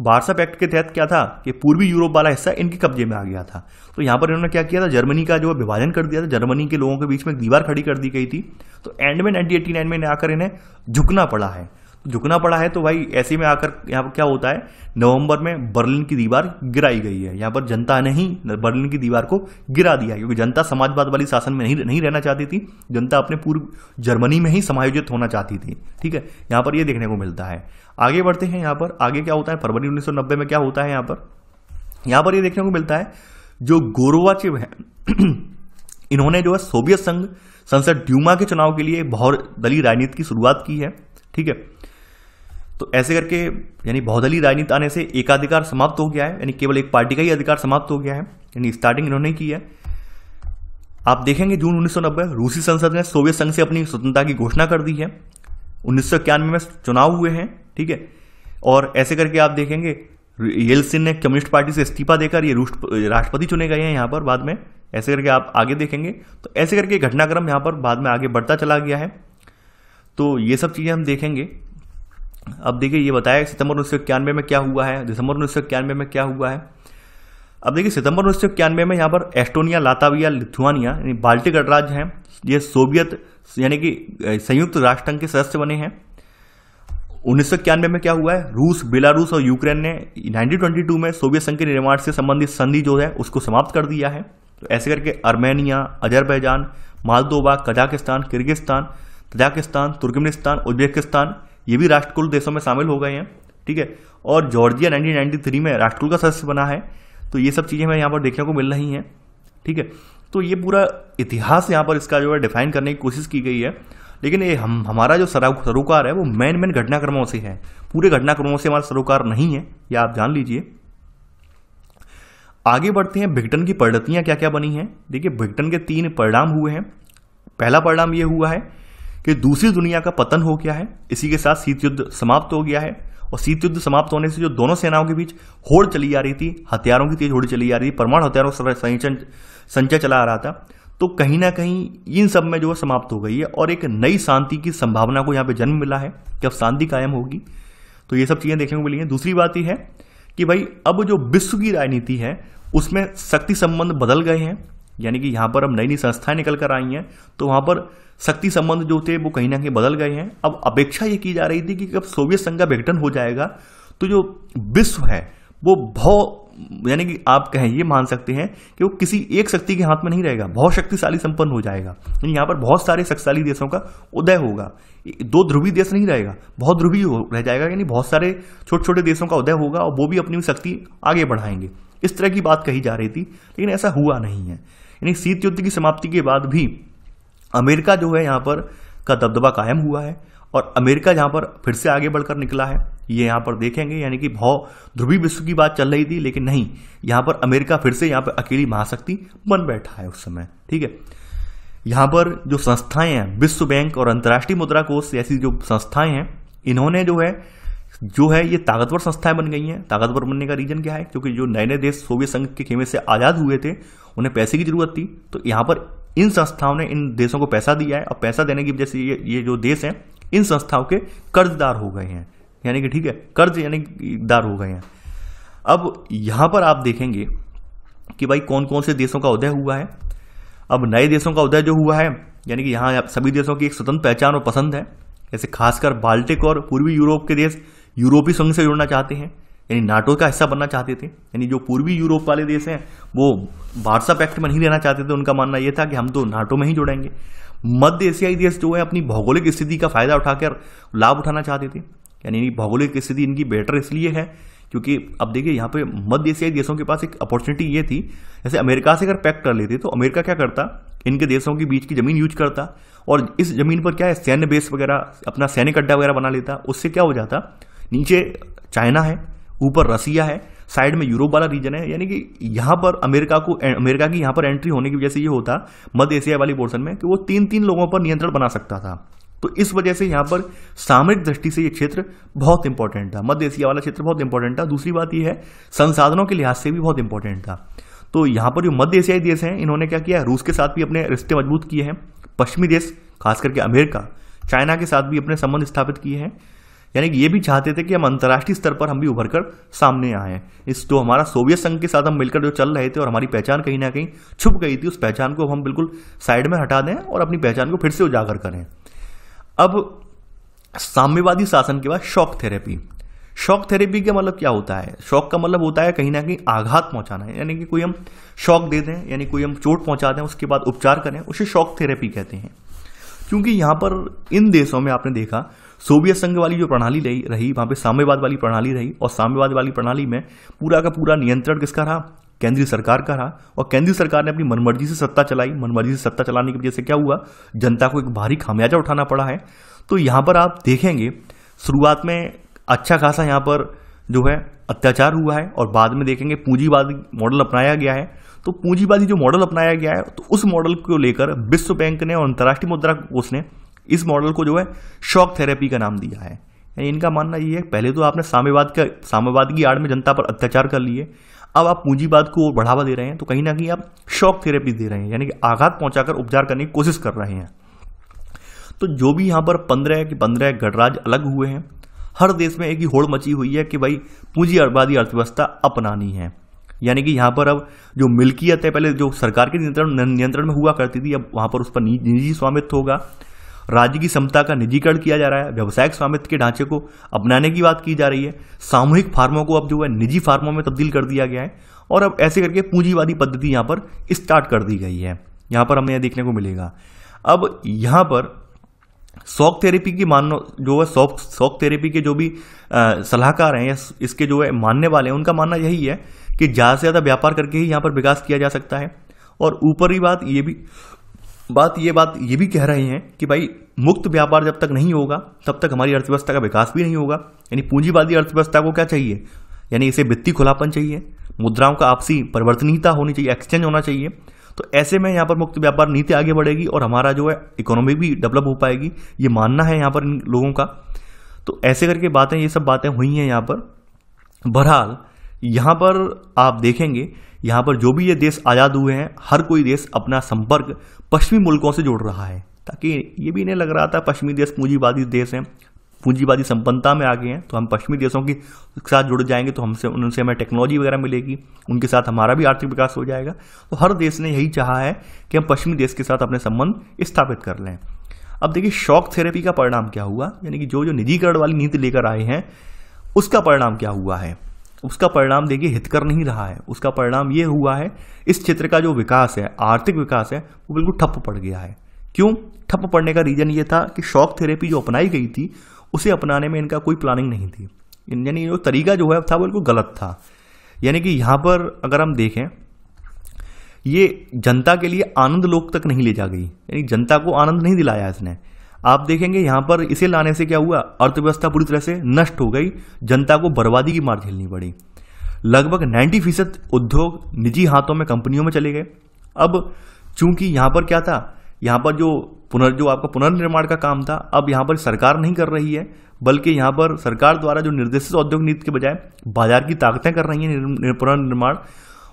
वाट्सअप एक्ट के तहत क्या था कि पूर्वी यूरोप वाला हिस्सा इनके कब्जे में आ गया था तो यहाँ पर इन्होंने क्या किया था जर्मनी का जो विभाजन कर दिया था जर्मनी के लोगों के बीच में एक दीवार खड़ी कर दी गई थी तो एंड में नाइनटीन नाइन में आकर इन्हें झुकना पड़ा है झुकना पड़ा है तो भाई ऐसे में आकर यहाँ पर क्या होता है नवंबर में बर्लिन की दीवार गिराई गई है यहाँ पर जनता ने ही बर्लिन की दीवार को गिरा दिया क्योंकि जनता समाजवाद वाली शासन में नहीं नहीं रहना चाहती थी जनता अपने पूर्व जर्मनी में ही समायोजित होना चाहती थी ठीक है यहाँ पर यह देखने को मिलता है आगे बढ़ते हैं यहाँ पर आगे क्या होता है फरवरी उन्नीस में क्या होता है यहाँ पर यहाँ पर यह देखने को मिलता है जो गोरोवाचिव है इन्होंने जो है सोवियत संघ संसद ड्यूमा के चुनाव के लिए बहुत दलीय राजनीति की शुरुआत की है ठीक है तो ऐसे करके यानी बहुदलीय राजनीति आने से एकाधिकार समाप्त हो गया है यानी केवल एक पार्टी का ही अधिकार समाप्त हो गया है यानी स्टार्टिंग इन्होंने की है आप देखेंगे जून 1990 रूसी संसद ने सोवियत संघ से अपनी स्वतंत्रता की घोषणा कर दी है उन्नीस में चुनाव हुए हैं ठीक है और ऐसे करके आप देखेंगे येलसिन ने कम्युनिस्ट पार्टी से इस्तीफा देकर ये राष्ट्रपति चुने गए हैं यहाँ पर बाद में ऐसे करके आप आगे देखेंगे तो ऐसे करके घटनाक्रम यहाँ पर बाद में आगे बढ़ता चला गया है तो ये सब चीज़ें हम देखेंगे अब देखिए ये बताया सितंबर उन्नीस सौ इक्यानवे में क्या हुआ है दिसंबर उन्नीस सौ इक्यानवे में क्या हुआ है अब देखिए सितंबर उन्नीस सौ इक्यानवे में यहाँ पर एस्टोनिया लाताविया लिथुआनिया यानी बाल्टिक गणराज्य हैं ये सोवियत यानी कि संयुक्त राष्ट्र संघ के सदस्य बने हैं उन्नीस सौ इक्यानवे में क्या हुआ है रूस बेलारूस और यूक्रेन ने 1922 में सोवियत संघ के निर्माण से संबंधित संधि जो है उसको समाप्त कर दिया है तो ऐसे करके Armenia Azerbaijan Moldova Kazakhstan Kyrgyzstan Tajikistan Turkmenistan Uzbekistan ये भी राष्ट्रकुल देशों में शामिल हो गए हैं ठीक है और जॉर्जिया 1993 में राष्ट्रकुल का सदस्य बना है तो ये सब चीज़ें हमें यहाँ पर देखने को मिल रही हैं ठीक है तो ये पूरा इतिहास यहाँ पर इसका जो है डिफाइन करने की कोशिश की गई है लेकिन ये हम हमारा जो सरोकार है वो मेन मेन घटनाक्रमों से है पूरे घटनाक्रमों से हमारा सरोकार नहीं है यह आप जान लीजिए आगे बढ़ते हैं भिगटन की परिणतियाँ क्या क्या बनी हैं देखिए भिगटन के तीन परिणाम हुए हैं पहला परिणाम ये हुआ है कि दूसरी दुनिया का पतन हो गया है इसी के साथ शीत युद्ध समाप्त हो गया है और शीत युद्ध समाप्त होने से जो दोनों सेनाओं के बीच होड़ चली जा रही थी हथियारों की तेज होड़ चली जा रही थी परमाणु हथियारों का संचय चला आ रहा था तो कहीं ना कहीं इन सब में जो है समाप्त हो गई है और एक नई शांति की संभावना को यहाँ पे जन्म मिला है कि अब शांति कायम होगी तो ये सब चीज़ें देखने को मिली हैं दूसरी बात यह है कि भाई अब जो विश्व की राजनीति है उसमें शक्ति संबंध बदल गए हैं यानी कि यहाँ पर अब नई नई संस्थाएं निकल कर आई हैं तो वहाँ पर शक्ति संबंध जो थे वो कहीं ना कहीं बदल गए हैं अब अपेक्षा ये की जा रही थी कि जब सोवियत संघ का विघटन हो जाएगा तो जो विश्व है वो भौ यानी कि आप कहें ये मान सकते हैं कि वो किसी एक शक्ति के हाथ में नहीं रहेगा बहुत शक्तिशाली संपन्न हो जाएगा यानी यहाँ पर बहुत सारे शक्तिशाली देशों का उदय होगा दो ध्रुवी देश नहीं रहेगा बहुत ध्रुवी रह जाएगा यानी बहुत सारे छोटे छोटे देशों का उदय होगा और वो भी अपनी शक्ति आगे बढ़ाएंगे इस तरह की बात कही जा रही थी लेकिन ऐसा हुआ नहीं है यानी शीत युद्ध की समाप्ति के बाद भी अमेरिका जो है यहाँ पर का दबदबा कायम हुआ है और अमेरिका यहाँ पर फिर से आगे बढ़कर निकला है ये यहाँ पर देखेंगे यानी कि भाव ध्रुवी विश्व की बात चल रही थी लेकिन नहीं यहाँ पर अमेरिका फिर से यहाँ पर अकेली महाशक्ति बन बैठा है उस समय ठीक है यहाँ पर जो संस्थाएं हैं विश्व बैंक और अंतर्राष्ट्रीय मुद्रा कोष जैसी जो संस्थाएं हैं इन्होंने जो है जो है ये ताकतवर संस्थाएं बन गई हैं ताकतवर बनने का रीजन क्या है क्योंकि जो नए नए देश सोवियत संघ के खेमे से आज़ाद हुए थे उन्हें पैसे की जरूरत थी तो यहाँ पर इन संस्थाओं ने इन देशों को पैसा दिया है और पैसा देने की वजह से ये ये जो देश हैं इन संस्थाओं के कर्जदार हो गए हैं यानी कि ठीक है कर्ज यानी दार हो गए हैं अब यहाँ पर आप देखेंगे कि भाई कौन कौन से देशों का उदय हुआ है अब नए देशों का उदय जो हुआ है यानी कि यहाँ सभी देशों की एक स्वतंत्र पहचान और पसंद है जैसे खासकर बाल्टिक और पूर्वी यूरोप के देश यूरोपीय संघ से जुड़ना चाहते हैं यानी नाटो का हिस्सा बनना चाहते थे यानी जो पूर्वी यूरोप वाले देश हैं वो वाट्सअप एक्ट में नहीं रहना चाहते थे उनका मानना यह था कि हम तो नाटो में ही जुड़ेंगे मध्य एशियाई देश जो है अपनी भौगोलिक स्थिति का फायदा उठाकर लाभ उठाना चाहते थे यानी भौगोलिक स्थिति इनकी बेटर इसलिए है क्योंकि अब देखिए यहाँ पे मध्य एशियाई देशों के पास एक अपॉर्चुनिटी ये थी जैसे अमेरिका से अगर पैक कर लेते तो अमेरिका क्या करता इनके देशों के बीच की ज़मीन यूज करता और इस ज़मीन पर क्या है सैन्य बेस वगैरह अपना सैनिक अड्डा वगैरह बना लेता उससे क्या हो जाता नीचे चाइना है ऊपर रसिया है साइड में यूरोप वाला रीजन है यानी कि यहाँ पर अमेरिका को अमेरिका की यहाँ पर एंट्री होने की वजह से ये होता मध्य एशिया वाली पोर्सन में कि वो तीन तीन लोगों पर नियंत्रण बना सकता था तो इस वजह से यहाँ पर सामरिक दृष्टि से ये क्षेत्र बहुत इंपॉर्टेंट था मध्य एशिया वाला क्षेत्र बहुत इंपॉर्टेंट था दूसरी बात यह है संसाधनों के लिहाज से भी बहुत इंपॉर्टेंट था तो यहाँ पर जो मध्य एशियाई देश हैं इन्होंने क्या किया रूस के साथ भी अपने रिश्ते मजबूत किए हैं पश्चिमी देश खास करके अमेरिका चाइना के साथ भी अपने संबंध स्थापित किए हैं यानी कि ये भी चाहते थे कि हम अंतर्राष्ट्रीय स्तर पर हम भी उभर कर सामने आए इस तो हमारा सोवियत संघ के साथ हम मिलकर जो चल रहे थे और हमारी पहचान कहीं ना कहीं छुप गई थी उस पहचान को हम बिल्कुल साइड में हटा दें और अपनी पहचान को फिर से उजागर करें अब साम्यवादी शासन के बाद शॉक थेरेपी शॉक थेरेपी का मतलब क्या होता है शॉक का मतलब होता है कहीं ना कहीं आघात पहुंचाना है यानी कि कोई हम शॉक दे दें यानी कोई हम चोट पहुंचा दें उसके बाद उपचार करें उसे शॉक थेरेपी कहते हैं क्योंकि यहाँ पर इन देशों में आपने देखा सोवियत संघ वाली जो प्रणाली रही रही वहाँ पे साम्यवाद वाली प्रणाली रही और साम्यवाद वाली प्रणाली में पूरा का पूरा नियंत्रण किसका रहा केंद्रीय सरकार का रहा और केंद्रीय सरकार ने अपनी मनमर्जी से सत्ता चलाई मनमर्जी से सत्ता चलाने की वजह से क्या हुआ जनता को एक भारी खामियाजा उठाना पड़ा है तो यहाँ पर आप देखेंगे शुरुआत में अच्छा खासा यहाँ पर जो है अत्याचार हुआ है और बाद में देखेंगे पूंजीवादी मॉडल अपनाया गया है तो पूंजीवादी जो मॉडल अपनाया गया है तो उस मॉडल को लेकर विश्व बैंक ने और अंतर्राष्ट्रीय मुद्रा कोष ने इस मॉडल को जो है शॉक थेरेपी का नाम दिया है यानी इनका मानना ये है पहले तो आपने साम्यवाद का साम्यवाद की आड़ में जनता पर अत्याचार कर लिए अब आप पूंजीवाद को बढ़ावा दे रहे हैं तो कहीं ना कहीं आप शॉक थेरेपी दे रहे हैं यानी कि आघात पहुंचाकर उपचार करने की कोशिश कर रहे हैं तो जो भी यहां पर पंद्रह के पंद्रह गणराज अलग हुए हैं हर देश में एक ही होड़ मची हुई है कि भाई पूंजी आबादी अर्थव्यवस्था अपनानी है यानी कि यहां पर अब जो मिल्कियत है पहले जो सरकार के नियंत्रण नियंत्रण में हुआ करती थी अब वहां पर उस पर निजी स्वामित्व होगा राज्य की क्षमता का निजीकरण किया जा रहा है व्यावसायिक स्वामित्व के ढांचे को अपनाने की बात की जा रही है सामूहिक फार्मों को अब जो है निजी फार्मों में तब्दील कर दिया गया है और अब ऐसे करके पूंजीवादी पद्धति यहाँ पर स्टार्ट कर दी गई है यहाँ पर हमें यह देखने को मिलेगा अब यहाँ पर शॉक थेरेपी की मानो जो है शॉक शॉक थेरेपी के जो भी सलाहकार हैं या इसके जो है मानने वाले हैं उनका मानना यही है कि ज़्यादा से ज़्यादा व्यापार करके ही यहाँ पर विकास किया जा सकता है और ऊपर ही बात ये भी बात ये बात ये भी कह रहे हैं कि भाई मुक्त व्यापार जब तक नहीं होगा तब तक हमारी अर्थव्यवस्था का विकास भी नहीं होगा यानी पूंजीवादी अर्थव्यवस्था को क्या चाहिए यानी इसे वित्तीय खुलापन चाहिए मुद्राओं का आपसी परिवर्तनीयता होनी चाहिए एक्सचेंज होना चाहिए तो ऐसे में यहाँ पर मुक्त व्यापार नीति आगे बढ़ेगी और हमारा जो है इकोनॉमी भी डेवलप हो पाएगी ये मानना है यहाँ पर इन लोगों का तो ऐसे करके बातें ये सब बातें हुई हैं यहाँ पर बहरहाल यहाँ पर आप देखेंगे यहाँ पर जो भी ये देश आज़ाद हुए हैं हर कोई देश अपना संपर्क पश्चिमी मुल्कों से जोड़ रहा है ताकि ये भी इन्हें लग रहा था पश्चिमी देश पूंजीवादी देश हैं पूंजीवादी संपन्नता में आगे हैं तो हम पश्चिमी देशों के साथ जुड़ जाएंगे तो हमसे उनसे हमें टेक्नोलॉजी वगैरह मिलेगी उनके साथ हमारा भी आर्थिक विकास हो जाएगा तो हर देश ने यही चाहा है कि हम पश्चिमी देश के साथ अपने संबंध स्थापित कर लें अब देखिए शॉक थेरेपी का परिणाम क्या हुआ यानी कि जो जो निजीकरण वाली नीति लेकर आए हैं उसका परिणाम क्या हुआ है उसका परिणाम देखिए हितकर नहीं रहा है उसका परिणाम ये हुआ है इस क्षेत्र का जो विकास है आर्थिक विकास है वो बिल्कुल ठप्प पड़ गया है क्यों ठप्प पड़ने का रीज़न ये था कि शॉक थेरेपी जो अपनाई गई थी उसे अपनाने में इनका कोई प्लानिंग नहीं थी यानी जो तरीका जो है था बिल्कुल गलत था यानी कि यहाँ पर अगर हम देखें ये जनता के लिए आनंद लोक तक नहीं ले जा गई यानी जनता को आनंद नहीं दिलाया इसने आप देखेंगे यहाँ पर इसे लाने से क्या हुआ अर्थव्यवस्था पूरी तरह से नष्ट हो गई जनता को बर्बादी की मार झेलनी पड़ी लगभग 90 फीसद उद्योग निजी हाथों में कंपनियों में चले गए अब चूंकि यहाँ पर क्या था यहाँ पर जो पुनर् जो आपका पुनर्निर्माण का काम था अब यहाँ पर सरकार नहीं कर रही है बल्कि यहाँ पर सरकार द्वारा जो निर्देशित औद्योग नीति के बजाय बाजार की ताकतें कर रही हैं पुनर्निर्माण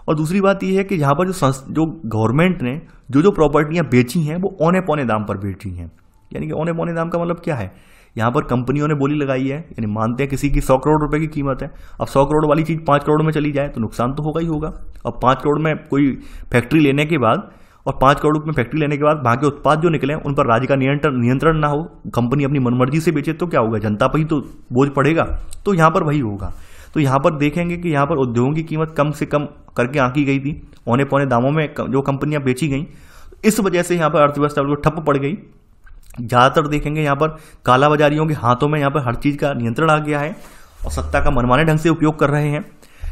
और दूसरी बात यह है कि यहाँ पर जो जो गवर्नमेंट ने जो जो प्रॉपर्टियाँ बेची हैं वो औने पौने दाम पर बेची हैं यानी कि ओने पौने दाम का मतलब क्या है यहाँ पर कंपनियों ने बोली लगाई है यानी मानते हैं किसी की सौ करोड़ रुपए की कीमत है अब सौ करोड़ वाली चीज़ पाँच करोड़ में चली जाए तो नुकसान तो होगा ही होगा अब पाँच करोड़ में कोई फैक्ट्री लेने के बाद और पाँच करोड़ में फैक्ट्री लेने के बाद वहाँ के उत्पाद जो निकले उन पर राज्य का नियंत्रण नियंत्रण ना हो कंपनी अपनी मनमर्जी से बेचे तो क्या होगा जनता पर ही तो बोझ पड़ेगा तो यहाँ पर वही होगा तो यहाँ पर देखेंगे कि यहाँ पर उद्योगों की कीमत कम से कम करके आंकी गई थी औने पौने दामों में जो कंपनियाँ बेची गई इस वजह से यहाँ पर अर्थव्यवस्था को ठप पड़ गई ज़्यादातर देखेंगे यहाँ पर कालाबाजारियों के हाथों में यहाँ पर हर चीज़ का नियंत्रण आ गया है और सत्ता का मनमाने ढंग से उपयोग कर रहे हैं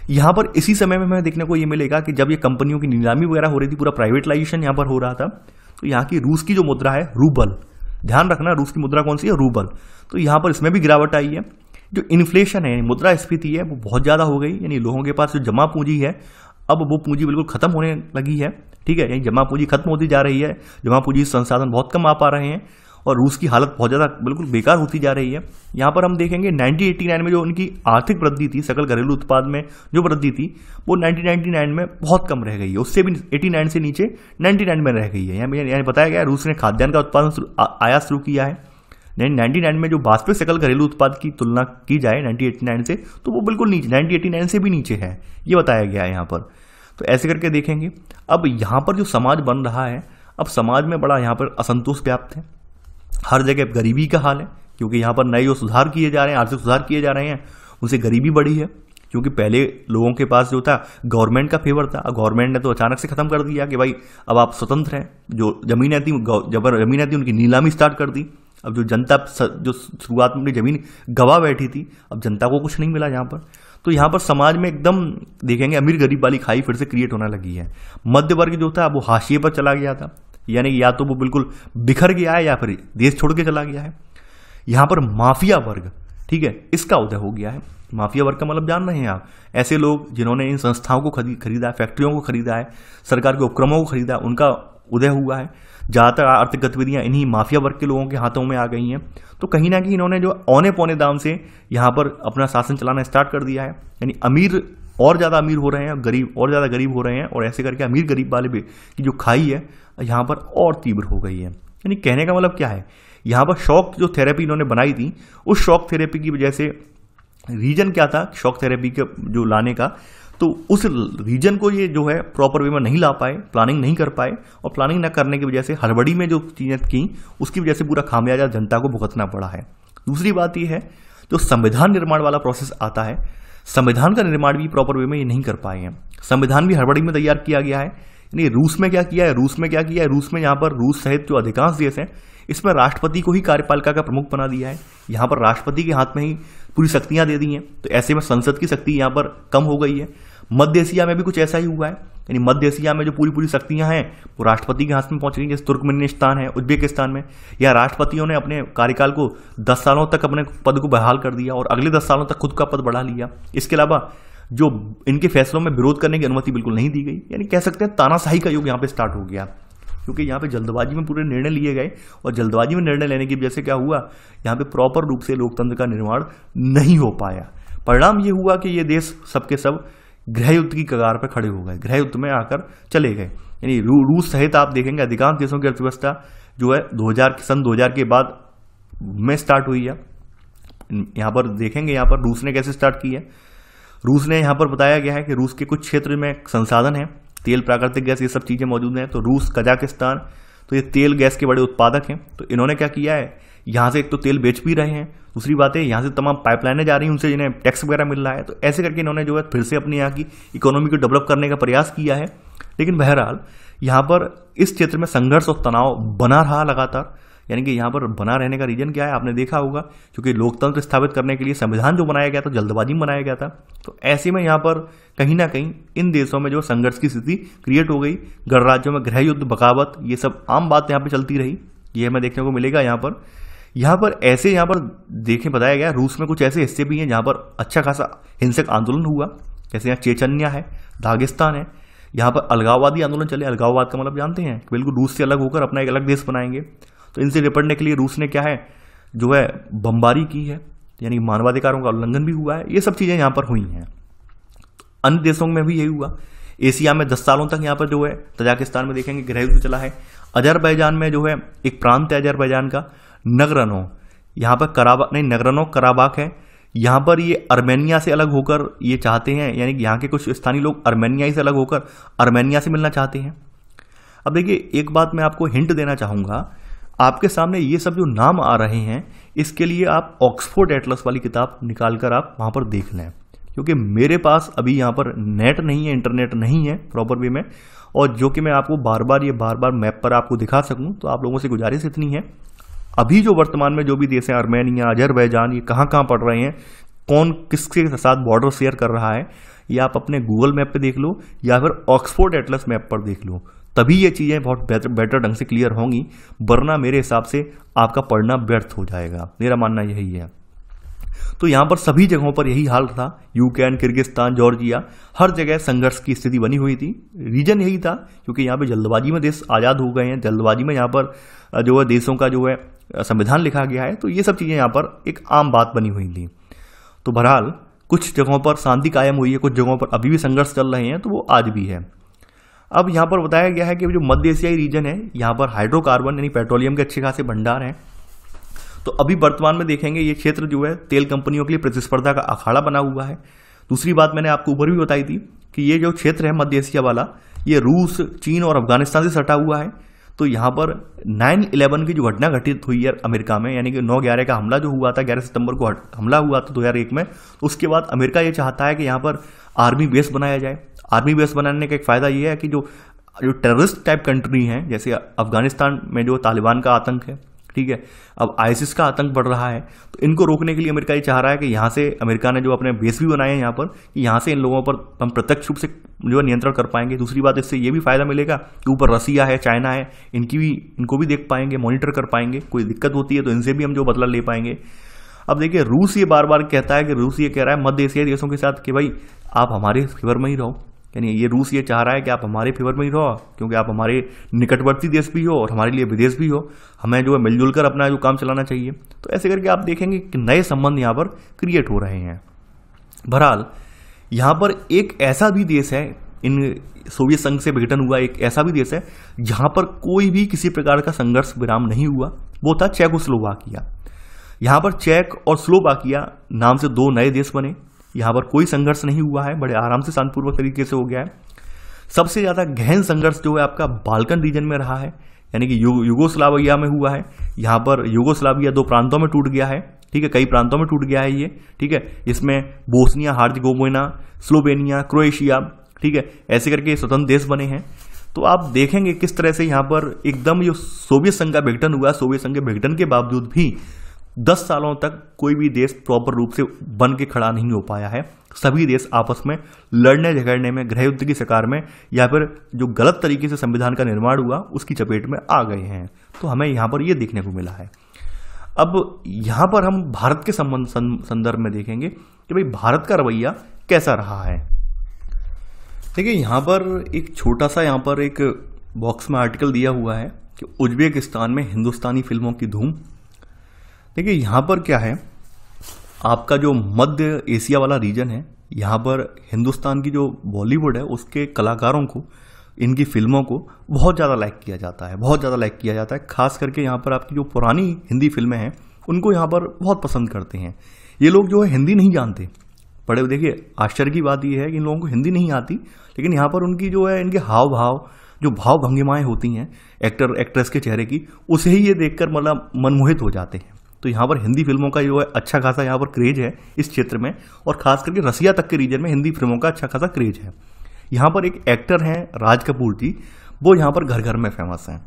यहाँ पर इसी समय में हमें देखने को ये मिलेगा कि जब ये कंपनियों की नीलामी वगैरह हो रही थी पूरा प्राइवेटलाइजेशन यहाँ पर हो रहा था तो यहाँ की रूस की जो मुद्रा है रूबल ध्यान रखना रूस की मुद्रा कौन सी है रूबल तो यहाँ पर इसमें भी गिरावट आई है जो इन्फ्लेशन है मुद्रा स्फीति है वो बहुत ज़्यादा हो गई यानी लोगों के पास जो जमा पूंजी है अब वो पूंजी बिल्कुल खत्म होने लगी है ठीक है यानी जमा पूंजी खत्म होती जा रही है जमा पूंजी संसाधन बहुत कम आ पा रहे हैं और रूस की हालत बहुत ज़्यादा बिल्कुल बेकार होती जा रही है यहाँ पर हम देखेंगे 1989 में जो उनकी आर्थिक वृद्धि थी सकल घरेलू उत्पाद में जो वृद्धि थी वो 1999 में बहुत कम रह गई है उससे भी 89 से नीचे 99 में रह गई है यहाँ बताया गया रूस ने खाद्यान्न का उत्पादन आयात शुरू किया है नाइनटी नाइन में जो वास्तविक सकल घरेलू उत्पाद की तुलना की जाए नाइन से तो वो बिल्कुल नीचे नाइन से भी नीचे है ये बताया गया है यहाँ पर तो ऐसे करके देखेंगे अब यहाँ पर जो समाज बन रहा है अब समाज में बड़ा यहाँ पर असंतोष व्याप्त है हर जगह गरीबी का हाल है क्योंकि यहाँ पर नए जो सुधार किए जा रहे हैं आर्थिक सुधार किए जा रहे हैं उनसे गरीबी बढ़ी है क्योंकि पहले लोगों के पास जो था गवर्नमेंट का फेवर था गवर्नमेंट ने तो अचानक से ख़त्म कर दिया कि भाई अब आप स्वतंत्र हैं जो जमीन थी जब जमीन थी उनकी नीलामी स्टार्ट कर दी अब जो जनता जो शुरुआत में अपनी ज़मीन गवा बैठी थी अब जनता को कुछ नहीं मिला यहाँ पर तो यहाँ पर समाज में एकदम देखेंगे अमीर गरीब वाली खाई फिर से क्रिएट होने लगी है मध्य वर्ग जो था वो हाशिए पर चला गया था यानी या तो वो बिल्कुल बिखर गया है या फिर देश छोड़ के चला गया है यहाँ पर माफिया वर्ग ठीक है इसका उदय हो गया है माफिया वर्ग का मतलब जान रहे हैं आप ऐसे लोग जिन्होंने इन संस्थाओं को खरीदा है फैक्ट्रियों को खरीदा है सरकार के उपक्रमों को खरीदा है उनका उदय हुआ है ज़्यादातर आर्थिक गतिविधियाँ इन्हीं माफिया वर्ग के लोगों के हाथों में आ गई हैं तो कहीं ना कहीं इन्होंने जो औने पौने दाम से यहाँ पर अपना शासन चलाना स्टार्ट कर दिया है यानी अमीर और ज़्यादा अमीर हो रहे हैं गरीब और ज़्यादा गरीब हो रहे हैं और ऐसे करके अमीर गरीब वाले भी की जो खाई है यहाँ पर और तीव्र हो गई है यानी कहने का मतलब क्या है यहाँ पर शॉक जो थेरेपी इन्होंने बनाई थी उस शॉक थेरेपी की वजह से रीजन क्या था शॉक थेरेपी के जो लाने का तो उस रीजन को ये जो है प्रॉपर वे में नहीं ला पाए प्लानिंग नहीं कर पाए और प्लानिंग न करने की वजह से हड़बड़ी में जो चीज़ें की उसकी वजह से पूरा खामियाजा जनता को भुगतना पड़ा है दूसरी बात यह है जो संविधान निर्माण वाला प्रोसेस आता है संविधान का निर्माण भी प्रॉपर वे में ये नहीं कर पाए हैं संविधान भी हड़बड़ी में तैयार किया गया है यानी रूस में क्या किया है रूस में क्या किया है रूस में यहाँ पर रूस सहित जो अधिकांश देश हैं इसमें राष्ट्रपति को ही कार्यपालिका का प्रमुख बना दिया है यहाँ पर राष्ट्रपति के हाथ में ही पूरी शक्तियाँ दे दी हैं तो ऐसे में संसद की शक्ति यहाँ पर कम हो गई है मध्य एशिया में भी कुछ ऐसा ही हुआ है यानी मध्य एशिया में जो पूरी पूरी शक्तियां हैं वो राष्ट्रपति के हाथ में पहुंच गई जैसे तुर्कमेनिस्तान है उज्बेकिस्तान में या राष्ट्रपतियों ने अपने कार्यकाल को दस सालों तक अपने पद को बहाल कर दिया और अगले दस सालों तक खुद का पद बढ़ा लिया इसके अलावा जो इनके फैसलों में विरोध करने की अनुमति बिल्कुल नहीं दी गई यानी कह सकते हैं तानाशाही का युग यहाँ पे स्टार्ट हो गया क्योंकि यहाँ पे जल्दबाजी में पूरे निर्णय लिए गए और जल्दबाजी में निर्णय लेने की वजह से क्या हुआ यहाँ पे प्रॉपर रूप से लोकतंत्र का निर्माण नहीं हो पाया परिणाम ये हुआ कि ये देश सबके सब गृह युद्ध की कगार पर खड़े हो गए गृह युद्ध में आकर चले गए यानी रू, रूस सहित आप देखेंगे अधिकांश देशों की अर्थव्यवस्था जो है दो सन दो के बाद में स्टार्ट हुई है यहाँ पर देखेंगे यहाँ पर रूस ने कैसे स्टार्ट की है रूस ने यहाँ पर बताया गया है कि रूस के कुछ क्षेत्र में संसाधन हैं तेल प्राकृतिक गैस ये सब चीज़ें मौजूद हैं तो रूस कजाकिस्तान तो ये तेल गैस के बड़े उत्पादक हैं तो इन्होंने क्या किया है यहाँ से एक तो तेल बेच भी रहे हैं दूसरी बात है यहाँ से तमाम पाइपलाइनें जा रही हैं उनसे जिन्हें टैक्स वगैरह मिल रहा है तो ऐसे करके इन्होंने जो है फिर से अपनी यहाँ की इकोनॉमी को डेवलप करने का प्रयास किया है लेकिन बहरहाल यहाँ पर इस क्षेत्र में संघर्ष और तनाव बना रहा लगातार यानी कि यहाँ पर बना रहने का रीजन क्या है आपने देखा होगा क्योंकि लोकतंत्र स्थापित करने के लिए संविधान जो बनाया गया था जल्दबाजी में बनाया गया था तो ऐसे में यहाँ पर कहीं ना कहीं इन देशों में जो संघर्ष की स्थिति क्रिएट हो गई गणराज्यों में गृह युद्ध बगावत ये सब आम बात यहाँ पर चलती रही ये हमें देखने को मिलेगा यहाँ पर यहाँ पर ऐसे यहाँ पर देखें बताया गया रूस में कुछ ऐसे हिस्से भी हैं जहाँ पर अच्छा खासा हिंसक आंदोलन हुआ जैसे यहाँ चेचन्या है दागिस्तान है यहाँ पर अलगाववादी आंदोलन चले अलगाववाद का मतलब जानते हैं बिल्कुल रूस से अलग होकर अपना एक अलग देश बनाएंगे तो इनसे निपटने के लिए रूस ने क्या है जो है बमबारी की है यानी मानवाधिकारों का उल्लंघन भी हुआ है ये सब चीज़ें यहाँ पर हुई हैं अन्य देशों में भी यही हुआ एशिया में दस सालों तक यहाँ पर जो है तजाकिस्तान में देखेंगे गृह युद्ध चला है अजरबैजान में जो है एक प्रांत है अजरबैजान का नगरनो यहाँ पर कराबा नहीं नगरनो कराबाक है यहाँ पर ये अर्मेनिया से अलग होकर ये चाहते हैं यानी कि यहाँ के कुछ स्थानीय लोग अर्मेनिया से अलग होकर अर्मेनिया से मिलना चाहते हैं अब देखिए एक बात मैं आपको हिंट देना चाहूँगा आपके सामने ये सब जो नाम आ रहे हैं इसके लिए आप ऑक्सफोर्ड एटलस वाली किताब निकाल कर आप वहाँ पर देख लें क्योंकि मेरे पास अभी यहाँ पर नेट नहीं है इंटरनेट नहीं है प्रॉपर वे में और जो कि मैं आपको बार बार ये बार बार मैप पर आपको दिखा सकूँ तो आप लोगों से गुजारिश इतनी है अभी जो वर्तमान में जो भी देश हैं आर्मेनिया अजरबैजान ये कहाँ कहाँ पढ़ रहे हैं कौन किसके साथ बॉर्डर शेयर कर रहा है ये आप अपने गूगल मैप पर देख लो या फिर ऑक्सफोर्ड एटलस मैप पर देख लो तभी ये चीज़ें बहुत बेहतर बेटर ढंग से क्लियर होंगी वरना मेरे हिसाब से आपका पढ़ना व्यर्थ हो जाएगा मेरा मानना यही है तो यहाँ पर सभी जगहों पर यही हाल था यूक्रेन किर्गिस्तान जॉर्जिया हर जगह संघर्ष की स्थिति बनी हुई थी रीजन यही था क्योंकि यहाँ पे जल्दबाजी में देश आज़ाद हो गए हैं जल्दबाजी में यहाँ पर जो है देशों का जो है संविधान लिखा गया है तो ये सब चीज़ें यहाँ पर एक आम बात बनी हुई थी तो बहरहाल कुछ जगहों पर शांति कायम हुई है कुछ जगहों पर अभी भी संघर्ष चल रहे हैं तो वो आज भी है अब यहाँ पर बताया गया है कि जो मध्य एशियाई रीजन है यहाँ पर हाइड्रोकार्बन यानी पेट्रोलियम के अच्छे खासे भंडार हैं तो अभी वर्तमान में देखेंगे ये क्षेत्र जो है तेल कंपनियों के लिए प्रतिस्पर्धा का अखाड़ा बना हुआ है दूसरी बात मैंने आपको ऊपर भी बताई थी कि ये जो क्षेत्र है मध्य एशिया वाला ये रूस चीन और अफगानिस्तान से सटा हुआ है तो यहाँ पर नाइन इलेवन की जो घटना घटित हुई है अमेरिका में यानी कि नौ ग्यारह का हमला जो हुआ था ग्यारह सितंबर को हमला हुआ था दो हज़ार एक में तो उसके बाद अमेरिका ये चाहता है कि यहाँ पर आर्मी बेस बनाया जाए आर्मी बेस बनाने का एक फ़ायदा ये है कि जो जो टेररिस्ट टाइप कंट्री हैं जैसे अफगानिस्तान में जो तालिबान का आतंक है ठीक है अब आइसिस का आतंक बढ़ रहा है तो इनको रोकने के लिए अमेरिका ये चाह रहा है कि यहाँ से अमेरिका ने जो अपने बेस भी बनाए हैं यहाँ पर कि यहाँ से इन लोगों पर हम प्रत्यक्ष रूप से जो है नियंत्रण कर पाएंगे दूसरी बात इससे ये भी फायदा मिलेगा कि ऊपर रसिया है चाइना है इनकी भी इनको भी देख पाएंगे मॉनिटर कर पाएंगे कोई दिक्कत होती है तो इनसे भी हम जो बदला ले पाएंगे अब देखिए रूस ये बार बार कहता है कि रूस ये कह रहा है मध्य एशियाई देशों के साथ कि भाई आप हमारे फेवर में ही रहो यानी ये रूस ये चाह रहा है कि आप हमारे फेवर में ही रहो क्योंकि आप हमारे निकटवर्ती देश भी हो और हमारे लिए विदेश भी हो हमें जो है मिलजुल कर अपना जो काम चलाना चाहिए तो ऐसे करके आप देखेंगे कि नए संबंध यहाँ पर क्रिएट हो रहे हैं बहरहाल यहाँ पर एक ऐसा भी देश है इन सोवियत संघ से विघटन हुआ एक ऐसा भी देश है जहाँ पर कोई भी किसी प्रकार का संघर्ष विराम नहीं हुआ वो था चेक और स्लोवाकिया यहाँ पर चेक और स्लोवाकिया नाम से दो नए देश बने यहाँ पर कोई संघर्ष नहीं हुआ है बड़े आराम से शांतिपूर्वक तरीके से हो गया है सबसे ज़्यादा गहन संघर्ष जो है आपका बाल्कन रीजन में रहा है यानी कि यु, युगोस्लाविया में हुआ है यहाँ पर युगोस्लाविया दो प्रांतों में टूट गया है ठीक है कई प्रांतों में टूट गया है ये ठीक है इसमें Bosnia Herzegovina Slovenia Croatia ठीक है ऐसे करके स्वतंत्र देश बने हैं तो आप देखेंगे किस तरह से यहाँ पर एकदम जो सोवियत संघ का विघटन हुआ सोवियत संघ के विघटन के बावजूद भी दस सालों तक कोई भी देश प्रॉपर रूप से बन के खड़ा नहीं हो पाया है सभी देश आपस में लड़ने झगड़ने में गृह युद्ध की शिकार में या फिर जो गलत तरीके से संविधान का निर्माण हुआ उसकी चपेट में आ गए हैं तो हमें यहाँ पर ये देखने को मिला है अब यहाँ पर हम भारत के संबंध संदर्भ में देखेंगे कि भाई भारत का रवैया कैसा रहा है देखिए यहाँ पर एक छोटा सा यहाँ पर एक बॉक्स में आर्टिकल दिया हुआ है कि उज्बेकिस्तान में हिंदुस्तानी फिल्मों की धूम देखिए यहाँ पर क्या है आपका जो मध्य एशिया वाला रीजन है यहाँ पर हिंदुस्तान की जो बॉलीवुड है उसके कलाकारों को इनकी फिल्मों को बहुत ज़्यादा लाइक किया जाता है बहुत ज़्यादा लाइक किया जाता है खास करके यहाँ पर आपकी जो पुरानी हिंदी फिल्में हैं उनको यहाँ पर बहुत पसंद करते हैं ये लोग जो है हिंदी नहीं जानते बड़े देखिए आश्चर्य की बात यह है कि इन लोगों को हिंदी नहीं आती लेकिन यहाँ पर उनकी जो है इनके हाव भाव जो भाव भंगिमाएँ होती हैं एक्टर एक्ट्रेस के चेहरे की उसे ही ये देखकर मतलब मनमोहित हो जाते हैं तो यहाँ पर हिंदी फिल्मों का जो है अच्छा खासा यहाँ पर क्रेज है इस क्षेत्र में और खास करके रसिया तक के रीजन में हिंदी फिल्मों का अच्छा खासा क्रेज है यहाँ पर एक एक्टर हैं राज कपूर जी वो यहाँ पर घर घर में फेमस हैं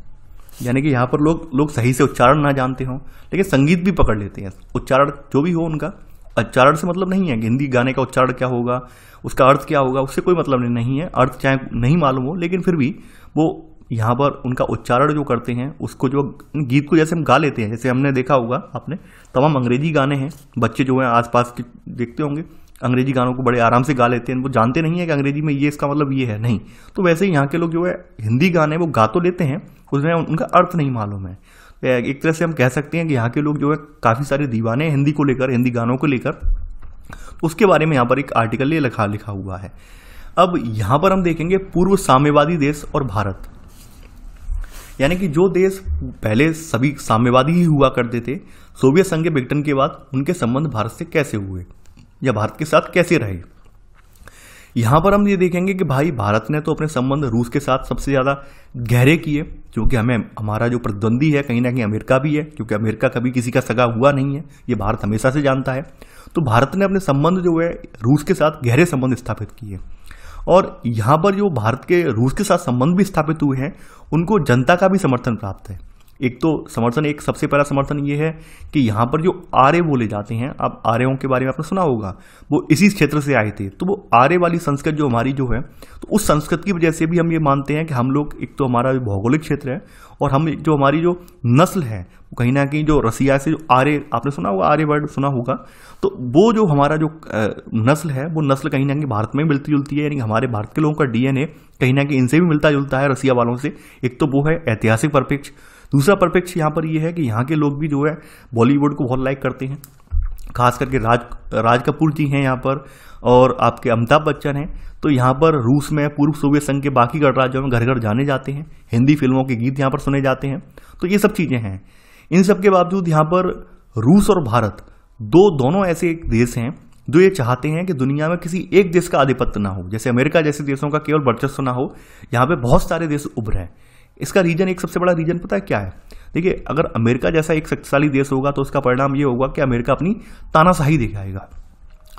यानी कि यहाँ पर लोग लोग सही से उच्चारण ना जानते हों लेकिन संगीत भी पकड़ लेते हैं उच्चारण जो भी हो उनका उच्चारण से मतलब नहीं है कि हिंदी गाने का उच्चारण क्या होगा उसका अर्थ क्या होगा उससे कोई मतलब नहीं है अर्थ चाहे नहीं मालूम हो लेकिन फिर भी वो यहाँ पर उनका उच्चारण जो करते हैं उसको जो गीत को जैसे हम गा लेते हैं जैसे हमने देखा होगा आपने तमाम अंग्रेजी गाने हैं बच्चे जो हैं आसपास के देखते होंगे अंग्रेजी गानों को बड़े आराम से गा लेते हैं वो जानते नहीं है कि अंग्रेजी में ये इसका मतलब ये है नहीं तो वैसे ही यहाँ के लोग जो है हिंदी गाने वो गा तो लेते हैं उसमें उनका अर्थ नहीं मालूम है तो एक तरह से हम कह सकते हैं कि यहाँ के लोग जो है काफ़ी सारे दीवाने हैं हिंदी को लेकर हिंदी गानों को लेकर तो उसके बारे में यहाँ पर एक आर्टिकल ये लिखा लिखा हुआ है अब यहाँ पर हम देखेंगे पूर्व साम्यवादी देश और भारत यानी कि जो देश पहले सभी साम्यवादी ही हुआ करते थे सोवियत संघ के विघटन के बाद उनके संबंध भारत से कैसे हुए या भारत के साथ कैसे रहे यहाँ पर हम ये देखेंगे कि भाई भारत ने तो अपने संबंध रूस के साथ सबसे ज़्यादा गहरे किए क्योंकि हमें हमारा जो प्रतिद्वंदी है कहीं ना कहीं अमेरिका भी है क्योंकि अमेरिका कभी किसी का सगा हुआ नहीं है ये भारत हमेशा से जानता है तो भारत ने अपने संबंध जो है रूस के साथ गहरे संबंध स्थापित किए और यहाँ पर जो भारत के रूस के साथ संबंध भी स्थापित हुए हैं उनको जनता का भी समर्थन प्राप्त है एक तो समर्थन एक सबसे पहला समर्थन ये है कि यहाँ पर जो आर्य बोले जाते हैं आप आर्यों के बारे में आपने सुना होगा वो इसी क्षेत्र से आए थे तो वो आर्य वाली संस्कृत जो हमारी जो है तो उस संस्कृत की वजह से भी हम ये मानते हैं कि हम लोग एक तो हमारा भौगोलिक क्षेत्र है और हम जो हमारी जो नस्ल है कहीं ना कहीं जो रसिया से जो आर्य आपने सुना होगा आर्य वर्ड सुना होगा तो वो जो हमारा जो नस्ल है वो नस्ल कहीं ना कहीं भारत में मिलती जुलती है यानी हमारे भारत के लोगों का डीएनए कहीं ना कहीं इनसे भी मिलता जुलता है रसिया वालों से एक तो वो है ऐतिहासिक परिपेक्ष दूसरा परिप्रेक्ष्य यहाँ पर ये है कि यहाँ के लोग भी जो है बॉलीवुड को बहुत लाइक करते हैं खास करके राज राज कपूर जी हैं यहाँ पर और आपके अमिताभ बच्चन हैं तो यहाँ पर रूस में पूर्व सोवियत संघ के बाकी गणराज्यों में घर घर जाने जाते हैं हिंदी फिल्मों के गीत यहाँ पर सुने जाते हैं तो ये सब चीज़ें हैं इन सब के बावजूद यहाँ पर रूस और भारत दो दोनों ऐसे एक देश हैं जो ये चाहते हैं कि दुनिया में किसी एक देश का आधिपत्य ना हो जैसे अमेरिका जैसे देशों का केवल वर्चस्व ना हो यहाँ पे बहुत सारे देश उभरे हैं इसका रीजन एक सबसे बड़ा रीजन पता है क्या है देखिए अगर अमेरिका जैसा एक शक्तिशाली देश होगा तो उसका परिणाम ये होगा कि अमेरिका अपनी तानाशाही दिखाएगा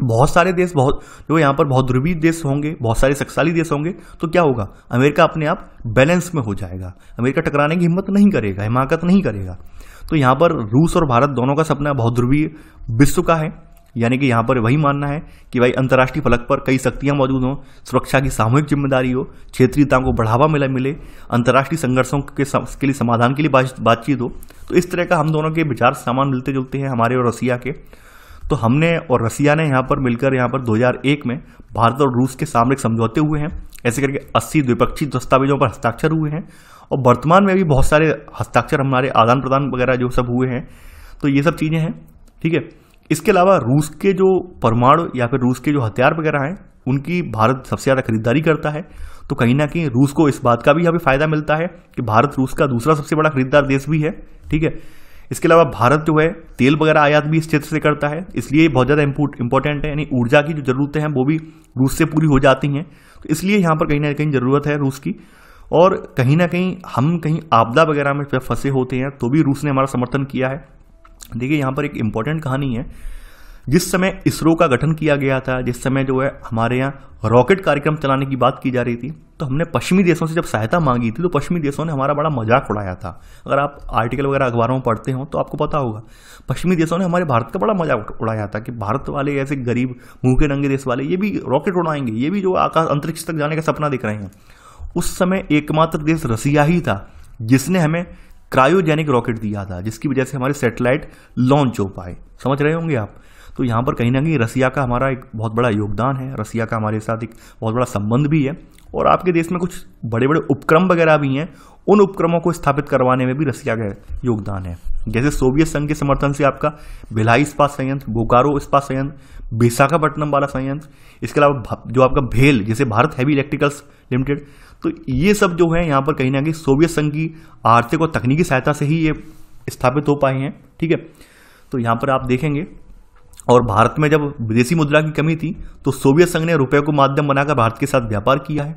बहुत सारे देश बहुत जो यहाँ पर बहुत ध्रुवीय देश होंगे बहुत सारे शक्तिशाली देश होंगे तो क्या होगा अमेरिका अपने आप बैलेंस में हो जाएगा अमेरिका टकराने की हिम्मत नहीं करेगा हिमाकत नहीं करेगा तो यहाँ पर रूस और भारत दोनों का सपना बहुध्रुवीय विश्व का है यानी कि यहाँ पर वही मानना है कि भाई अंतर्राष्ट्रीय फलक पर कई शक्तियाँ मौजूद हों सुरक्षा की सामूहिक जिम्मेदारी हो क्षेत्रीयताओं को बढ़ावा मिला मिले अंतर्राष्ट्रीय संघर्षों के, सम, के लिए समाधान के लिए बातचीत हो तो इस तरह का हम दोनों के विचार सामान मिलते जुलते हैं हमारे और रसिया के तो हमने और रसिया ने यहाँ पर मिलकर यहाँ पर 2001 में भारत और रूस के सामरिक समझौते हुए हैं ऐसे करके 80 द्विपक्षीय दस्तावेजों पर हस्ताक्षर हुए हैं और वर्तमान में भी बहुत सारे हस्ताक्षर हमारे आदान प्रदान वगैरह जो सब हुए हैं तो ये सब चीज़ें हैं ठीक है इसके अलावा रूस के जो परमाणु या फिर रूस के जो हथियार वगैरह हैं उनकी भारत सबसे ज़्यादा खरीदारी करता है तो कहीं ना कहीं रूस को इस बात का भी यहाँ पर फ़ायदा मिलता है कि भारत रूस का दूसरा सबसे बड़ा खरीदार देश भी है ठीक है इसके अलावा भारत जो है तेल वगैरह आयात भी इस क्षेत्र से करता है इसलिए बहुत ज़्यादा इंपॉर्टेंट है यानी ऊर्जा की जो ज़रूरतें हैं वो भी रूस से पूरी हो जाती हैं तो इसलिए यहाँ पर कहीं ना कहीं ज़रूरत है रूस की और कहीं ना कहीं हम कहीं आपदा वगैरह में फंसे होते हैं तो भी रूस ने हमारा समर्थन किया है देखिए यहाँ पर एक इम्पॉर्टेंट कहानी है जिस समय इसरो का गठन किया गया था जिस समय जो है हमारे यहाँ रॉकेट कार्यक्रम चलाने की बात की जा रही थी तो हमने पश्चिमी देशों से जब सहायता मांगी थी तो पश्चिमी देशों ने हमारा बड़ा मजाक उड़ाया था अगर आप आर्टिकल वगैरह अखबारों में पढ़ते हो तो आपको पता होगा पश्चिमी देशों ने हमारे भारत का बड़ा मजाक उड़ाया था कि भारत वाले ऐसे गरीब मुंह के नंगे देश वाले ये भी रॉकेट उड़ाएंगे ये भी जो आकाश अंतरिक्ष तक जाने का सपना दिख रहे हैं उस समय एकमात्र देश रसिया ही था जिसने हमें क्रायोजेनिक रॉकेट दिया था जिसकी वजह से हमारे सैटेलाइट लॉन्च हो पाए समझ रहे होंगे आप तो यहाँ पर कहीं ना कहीं रसिया का हमारा एक बहुत बड़ा योगदान है रसिया का हमारे साथ एक बहुत बड़ा संबंध भी है और आपके देश में कुछ बड़े बड़े उपक्रम वगैरह भी हैं उन उपक्रमों को स्थापित करवाने में भी रसिया का योगदान है जैसे सोवियत संघ के समर्थन से आपका भिलाई इस्पात संयंत्र बोकारो इस्पात संयंत्र विशाखापट्टनम वाला संयंत्र इसके अलावा जो आपका भेल जैसे भारत हैवी इलेक्ट्रिकल्स लिमिटेड तो ये सब जो है यहाँ पर कहीं ना कहीं सोवियत संघ की आर्थिक और तकनीकी सहायता से ही ये स्थापित हो पाए हैं ठीक है तो यहाँ पर आप देखेंगे और भारत में जब विदेशी मुद्रा की कमी थी तो सोवियत संघ ने रुपये को माध्यम बनाकर भारत के साथ व्यापार किया है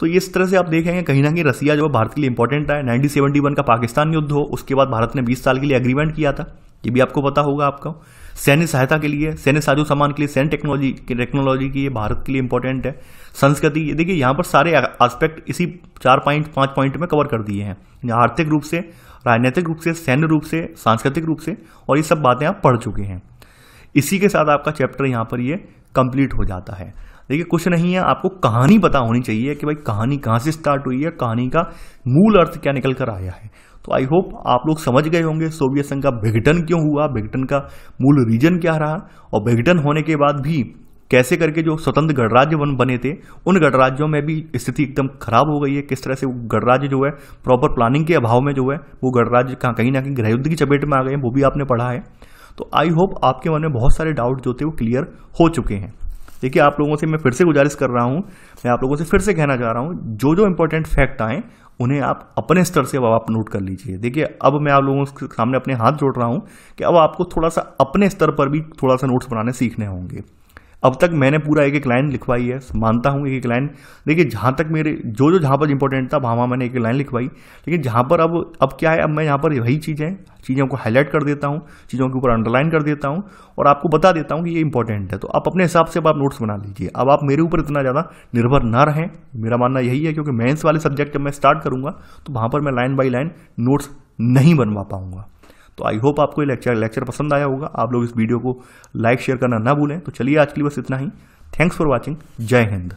तो इस तरह से आप देखेंगे कहीं ना कहीं रसिया जो है भारत के लिए इंपॉर्टेंट रहा है नाइनटीन सेवेंटी वन का पाकिस्तान युद्ध हो उसके बाद भारत ने बीस साल के लिए एग्रीमेंट किया था ये भी आपको पता होगा आपका सैन्य सहायता के लिए सैन्य साजो सामान के लिए सैन्य टेक्नोलॉजी टेक्नोलॉजी की ये भारत के लिए इंपॉर्टेंट है संस्कृति ये देखिए यहाँ पर सारे आस्पेक्ट इसी चार पॉइंट पाँच पॉइंट में कवर कर दिए हैं आर्थिक रूप से राजनीतिक रूप से सैन्य रूप से सांस्कृतिक रूप से और ये सब बातें आप पढ़ चुके हैं इसी के साथ आपका चैप्टर यहाँ पर ये कंप्लीट हो जाता है देखिए कुछ नहीं है आपको कहानी पता होनी चाहिए कि भाई कहानी कहाँ से स्टार्ट हुई है कहानी का मूल अर्थ क्या निकल कर आया है तो आई होप आप लोग समझ गए होंगे सोवियत संघ का विघटन क्यों हुआ विघटन का मूल रीजन क्या रहा और विघटन होने के बाद भी कैसे करके जो स्वतंत्र गणराज्य बन बने थे उन गणराज्यों में भी स्थिति एकदम खराब हो गई है किस तरह से वो गणराज्य जो है प्रॉपर प्लानिंग के अभाव में जो है वो गणराज्य कहाँ कहीं ना कहीं गृहयुद्ध की चपेट में आ गए वो भी आपने पढ़ा है तो आई होप आपके मन में बहुत सारे डाउट जो थे वो क्लियर हो चुके हैं देखिए आप लोगों से मैं फिर से गुजारिश कर रहा हूँ मैं आप लोगों से फिर से कहना चाह रहा हूँ जो जो इंपॉर्टेंट फैक्ट आएँ उन्हें आप अपने स्तर से अब आप नोट कर लीजिए देखिए अब मैं आप लोगों के सामने अपने हाथ जोड़ रहा हूँ कि अब आपको थोड़ा सा अपने स्तर पर भी थोड़ा सा नोट्स बनाने सीखने होंगे अब तक मैंने पूरा एक एक लाइन लिखवाई है मानता हूँ एक एक लाइन देखिए जहाँ तक मेरे जो जो जहाँ पर इंपॉर्टेंट था वहाँ वहाँ मैंने एक एक लाइन लिखवाई लेकिन जहाँ पर अब अब क्या है अब मैं यहाँ पर वही चीज़ें चीज़ों को हाईलाइट कर देता हूँ चीज़ों के ऊपर अंडरलाइन कर देता हूँ और आपको बता देता हूँ कि ये इंपॉर्टेंट है तो आप अपने हिसाब से अब आप नोट्स बना लीजिए अब आप मेरे ऊपर इतना ज़्यादा निर्भर ना रहें मेरा मानना यही है क्योंकि मेन्स वाले सब्जेक्ट जब मैं स्टार्ट करूँगा तो वहाँ पर मैं लाइन बाई लाइन नोट्स नहीं बनवा पाऊँगा तो आई होप आपको ये लेक्चर लेक्चर पसंद आया होगा आप लोग इस वीडियो को लाइक शेयर करना ना भूलें तो चलिए आज के लिए बस इतना ही थैंक्स फॉर वॉचिंग जय हिंद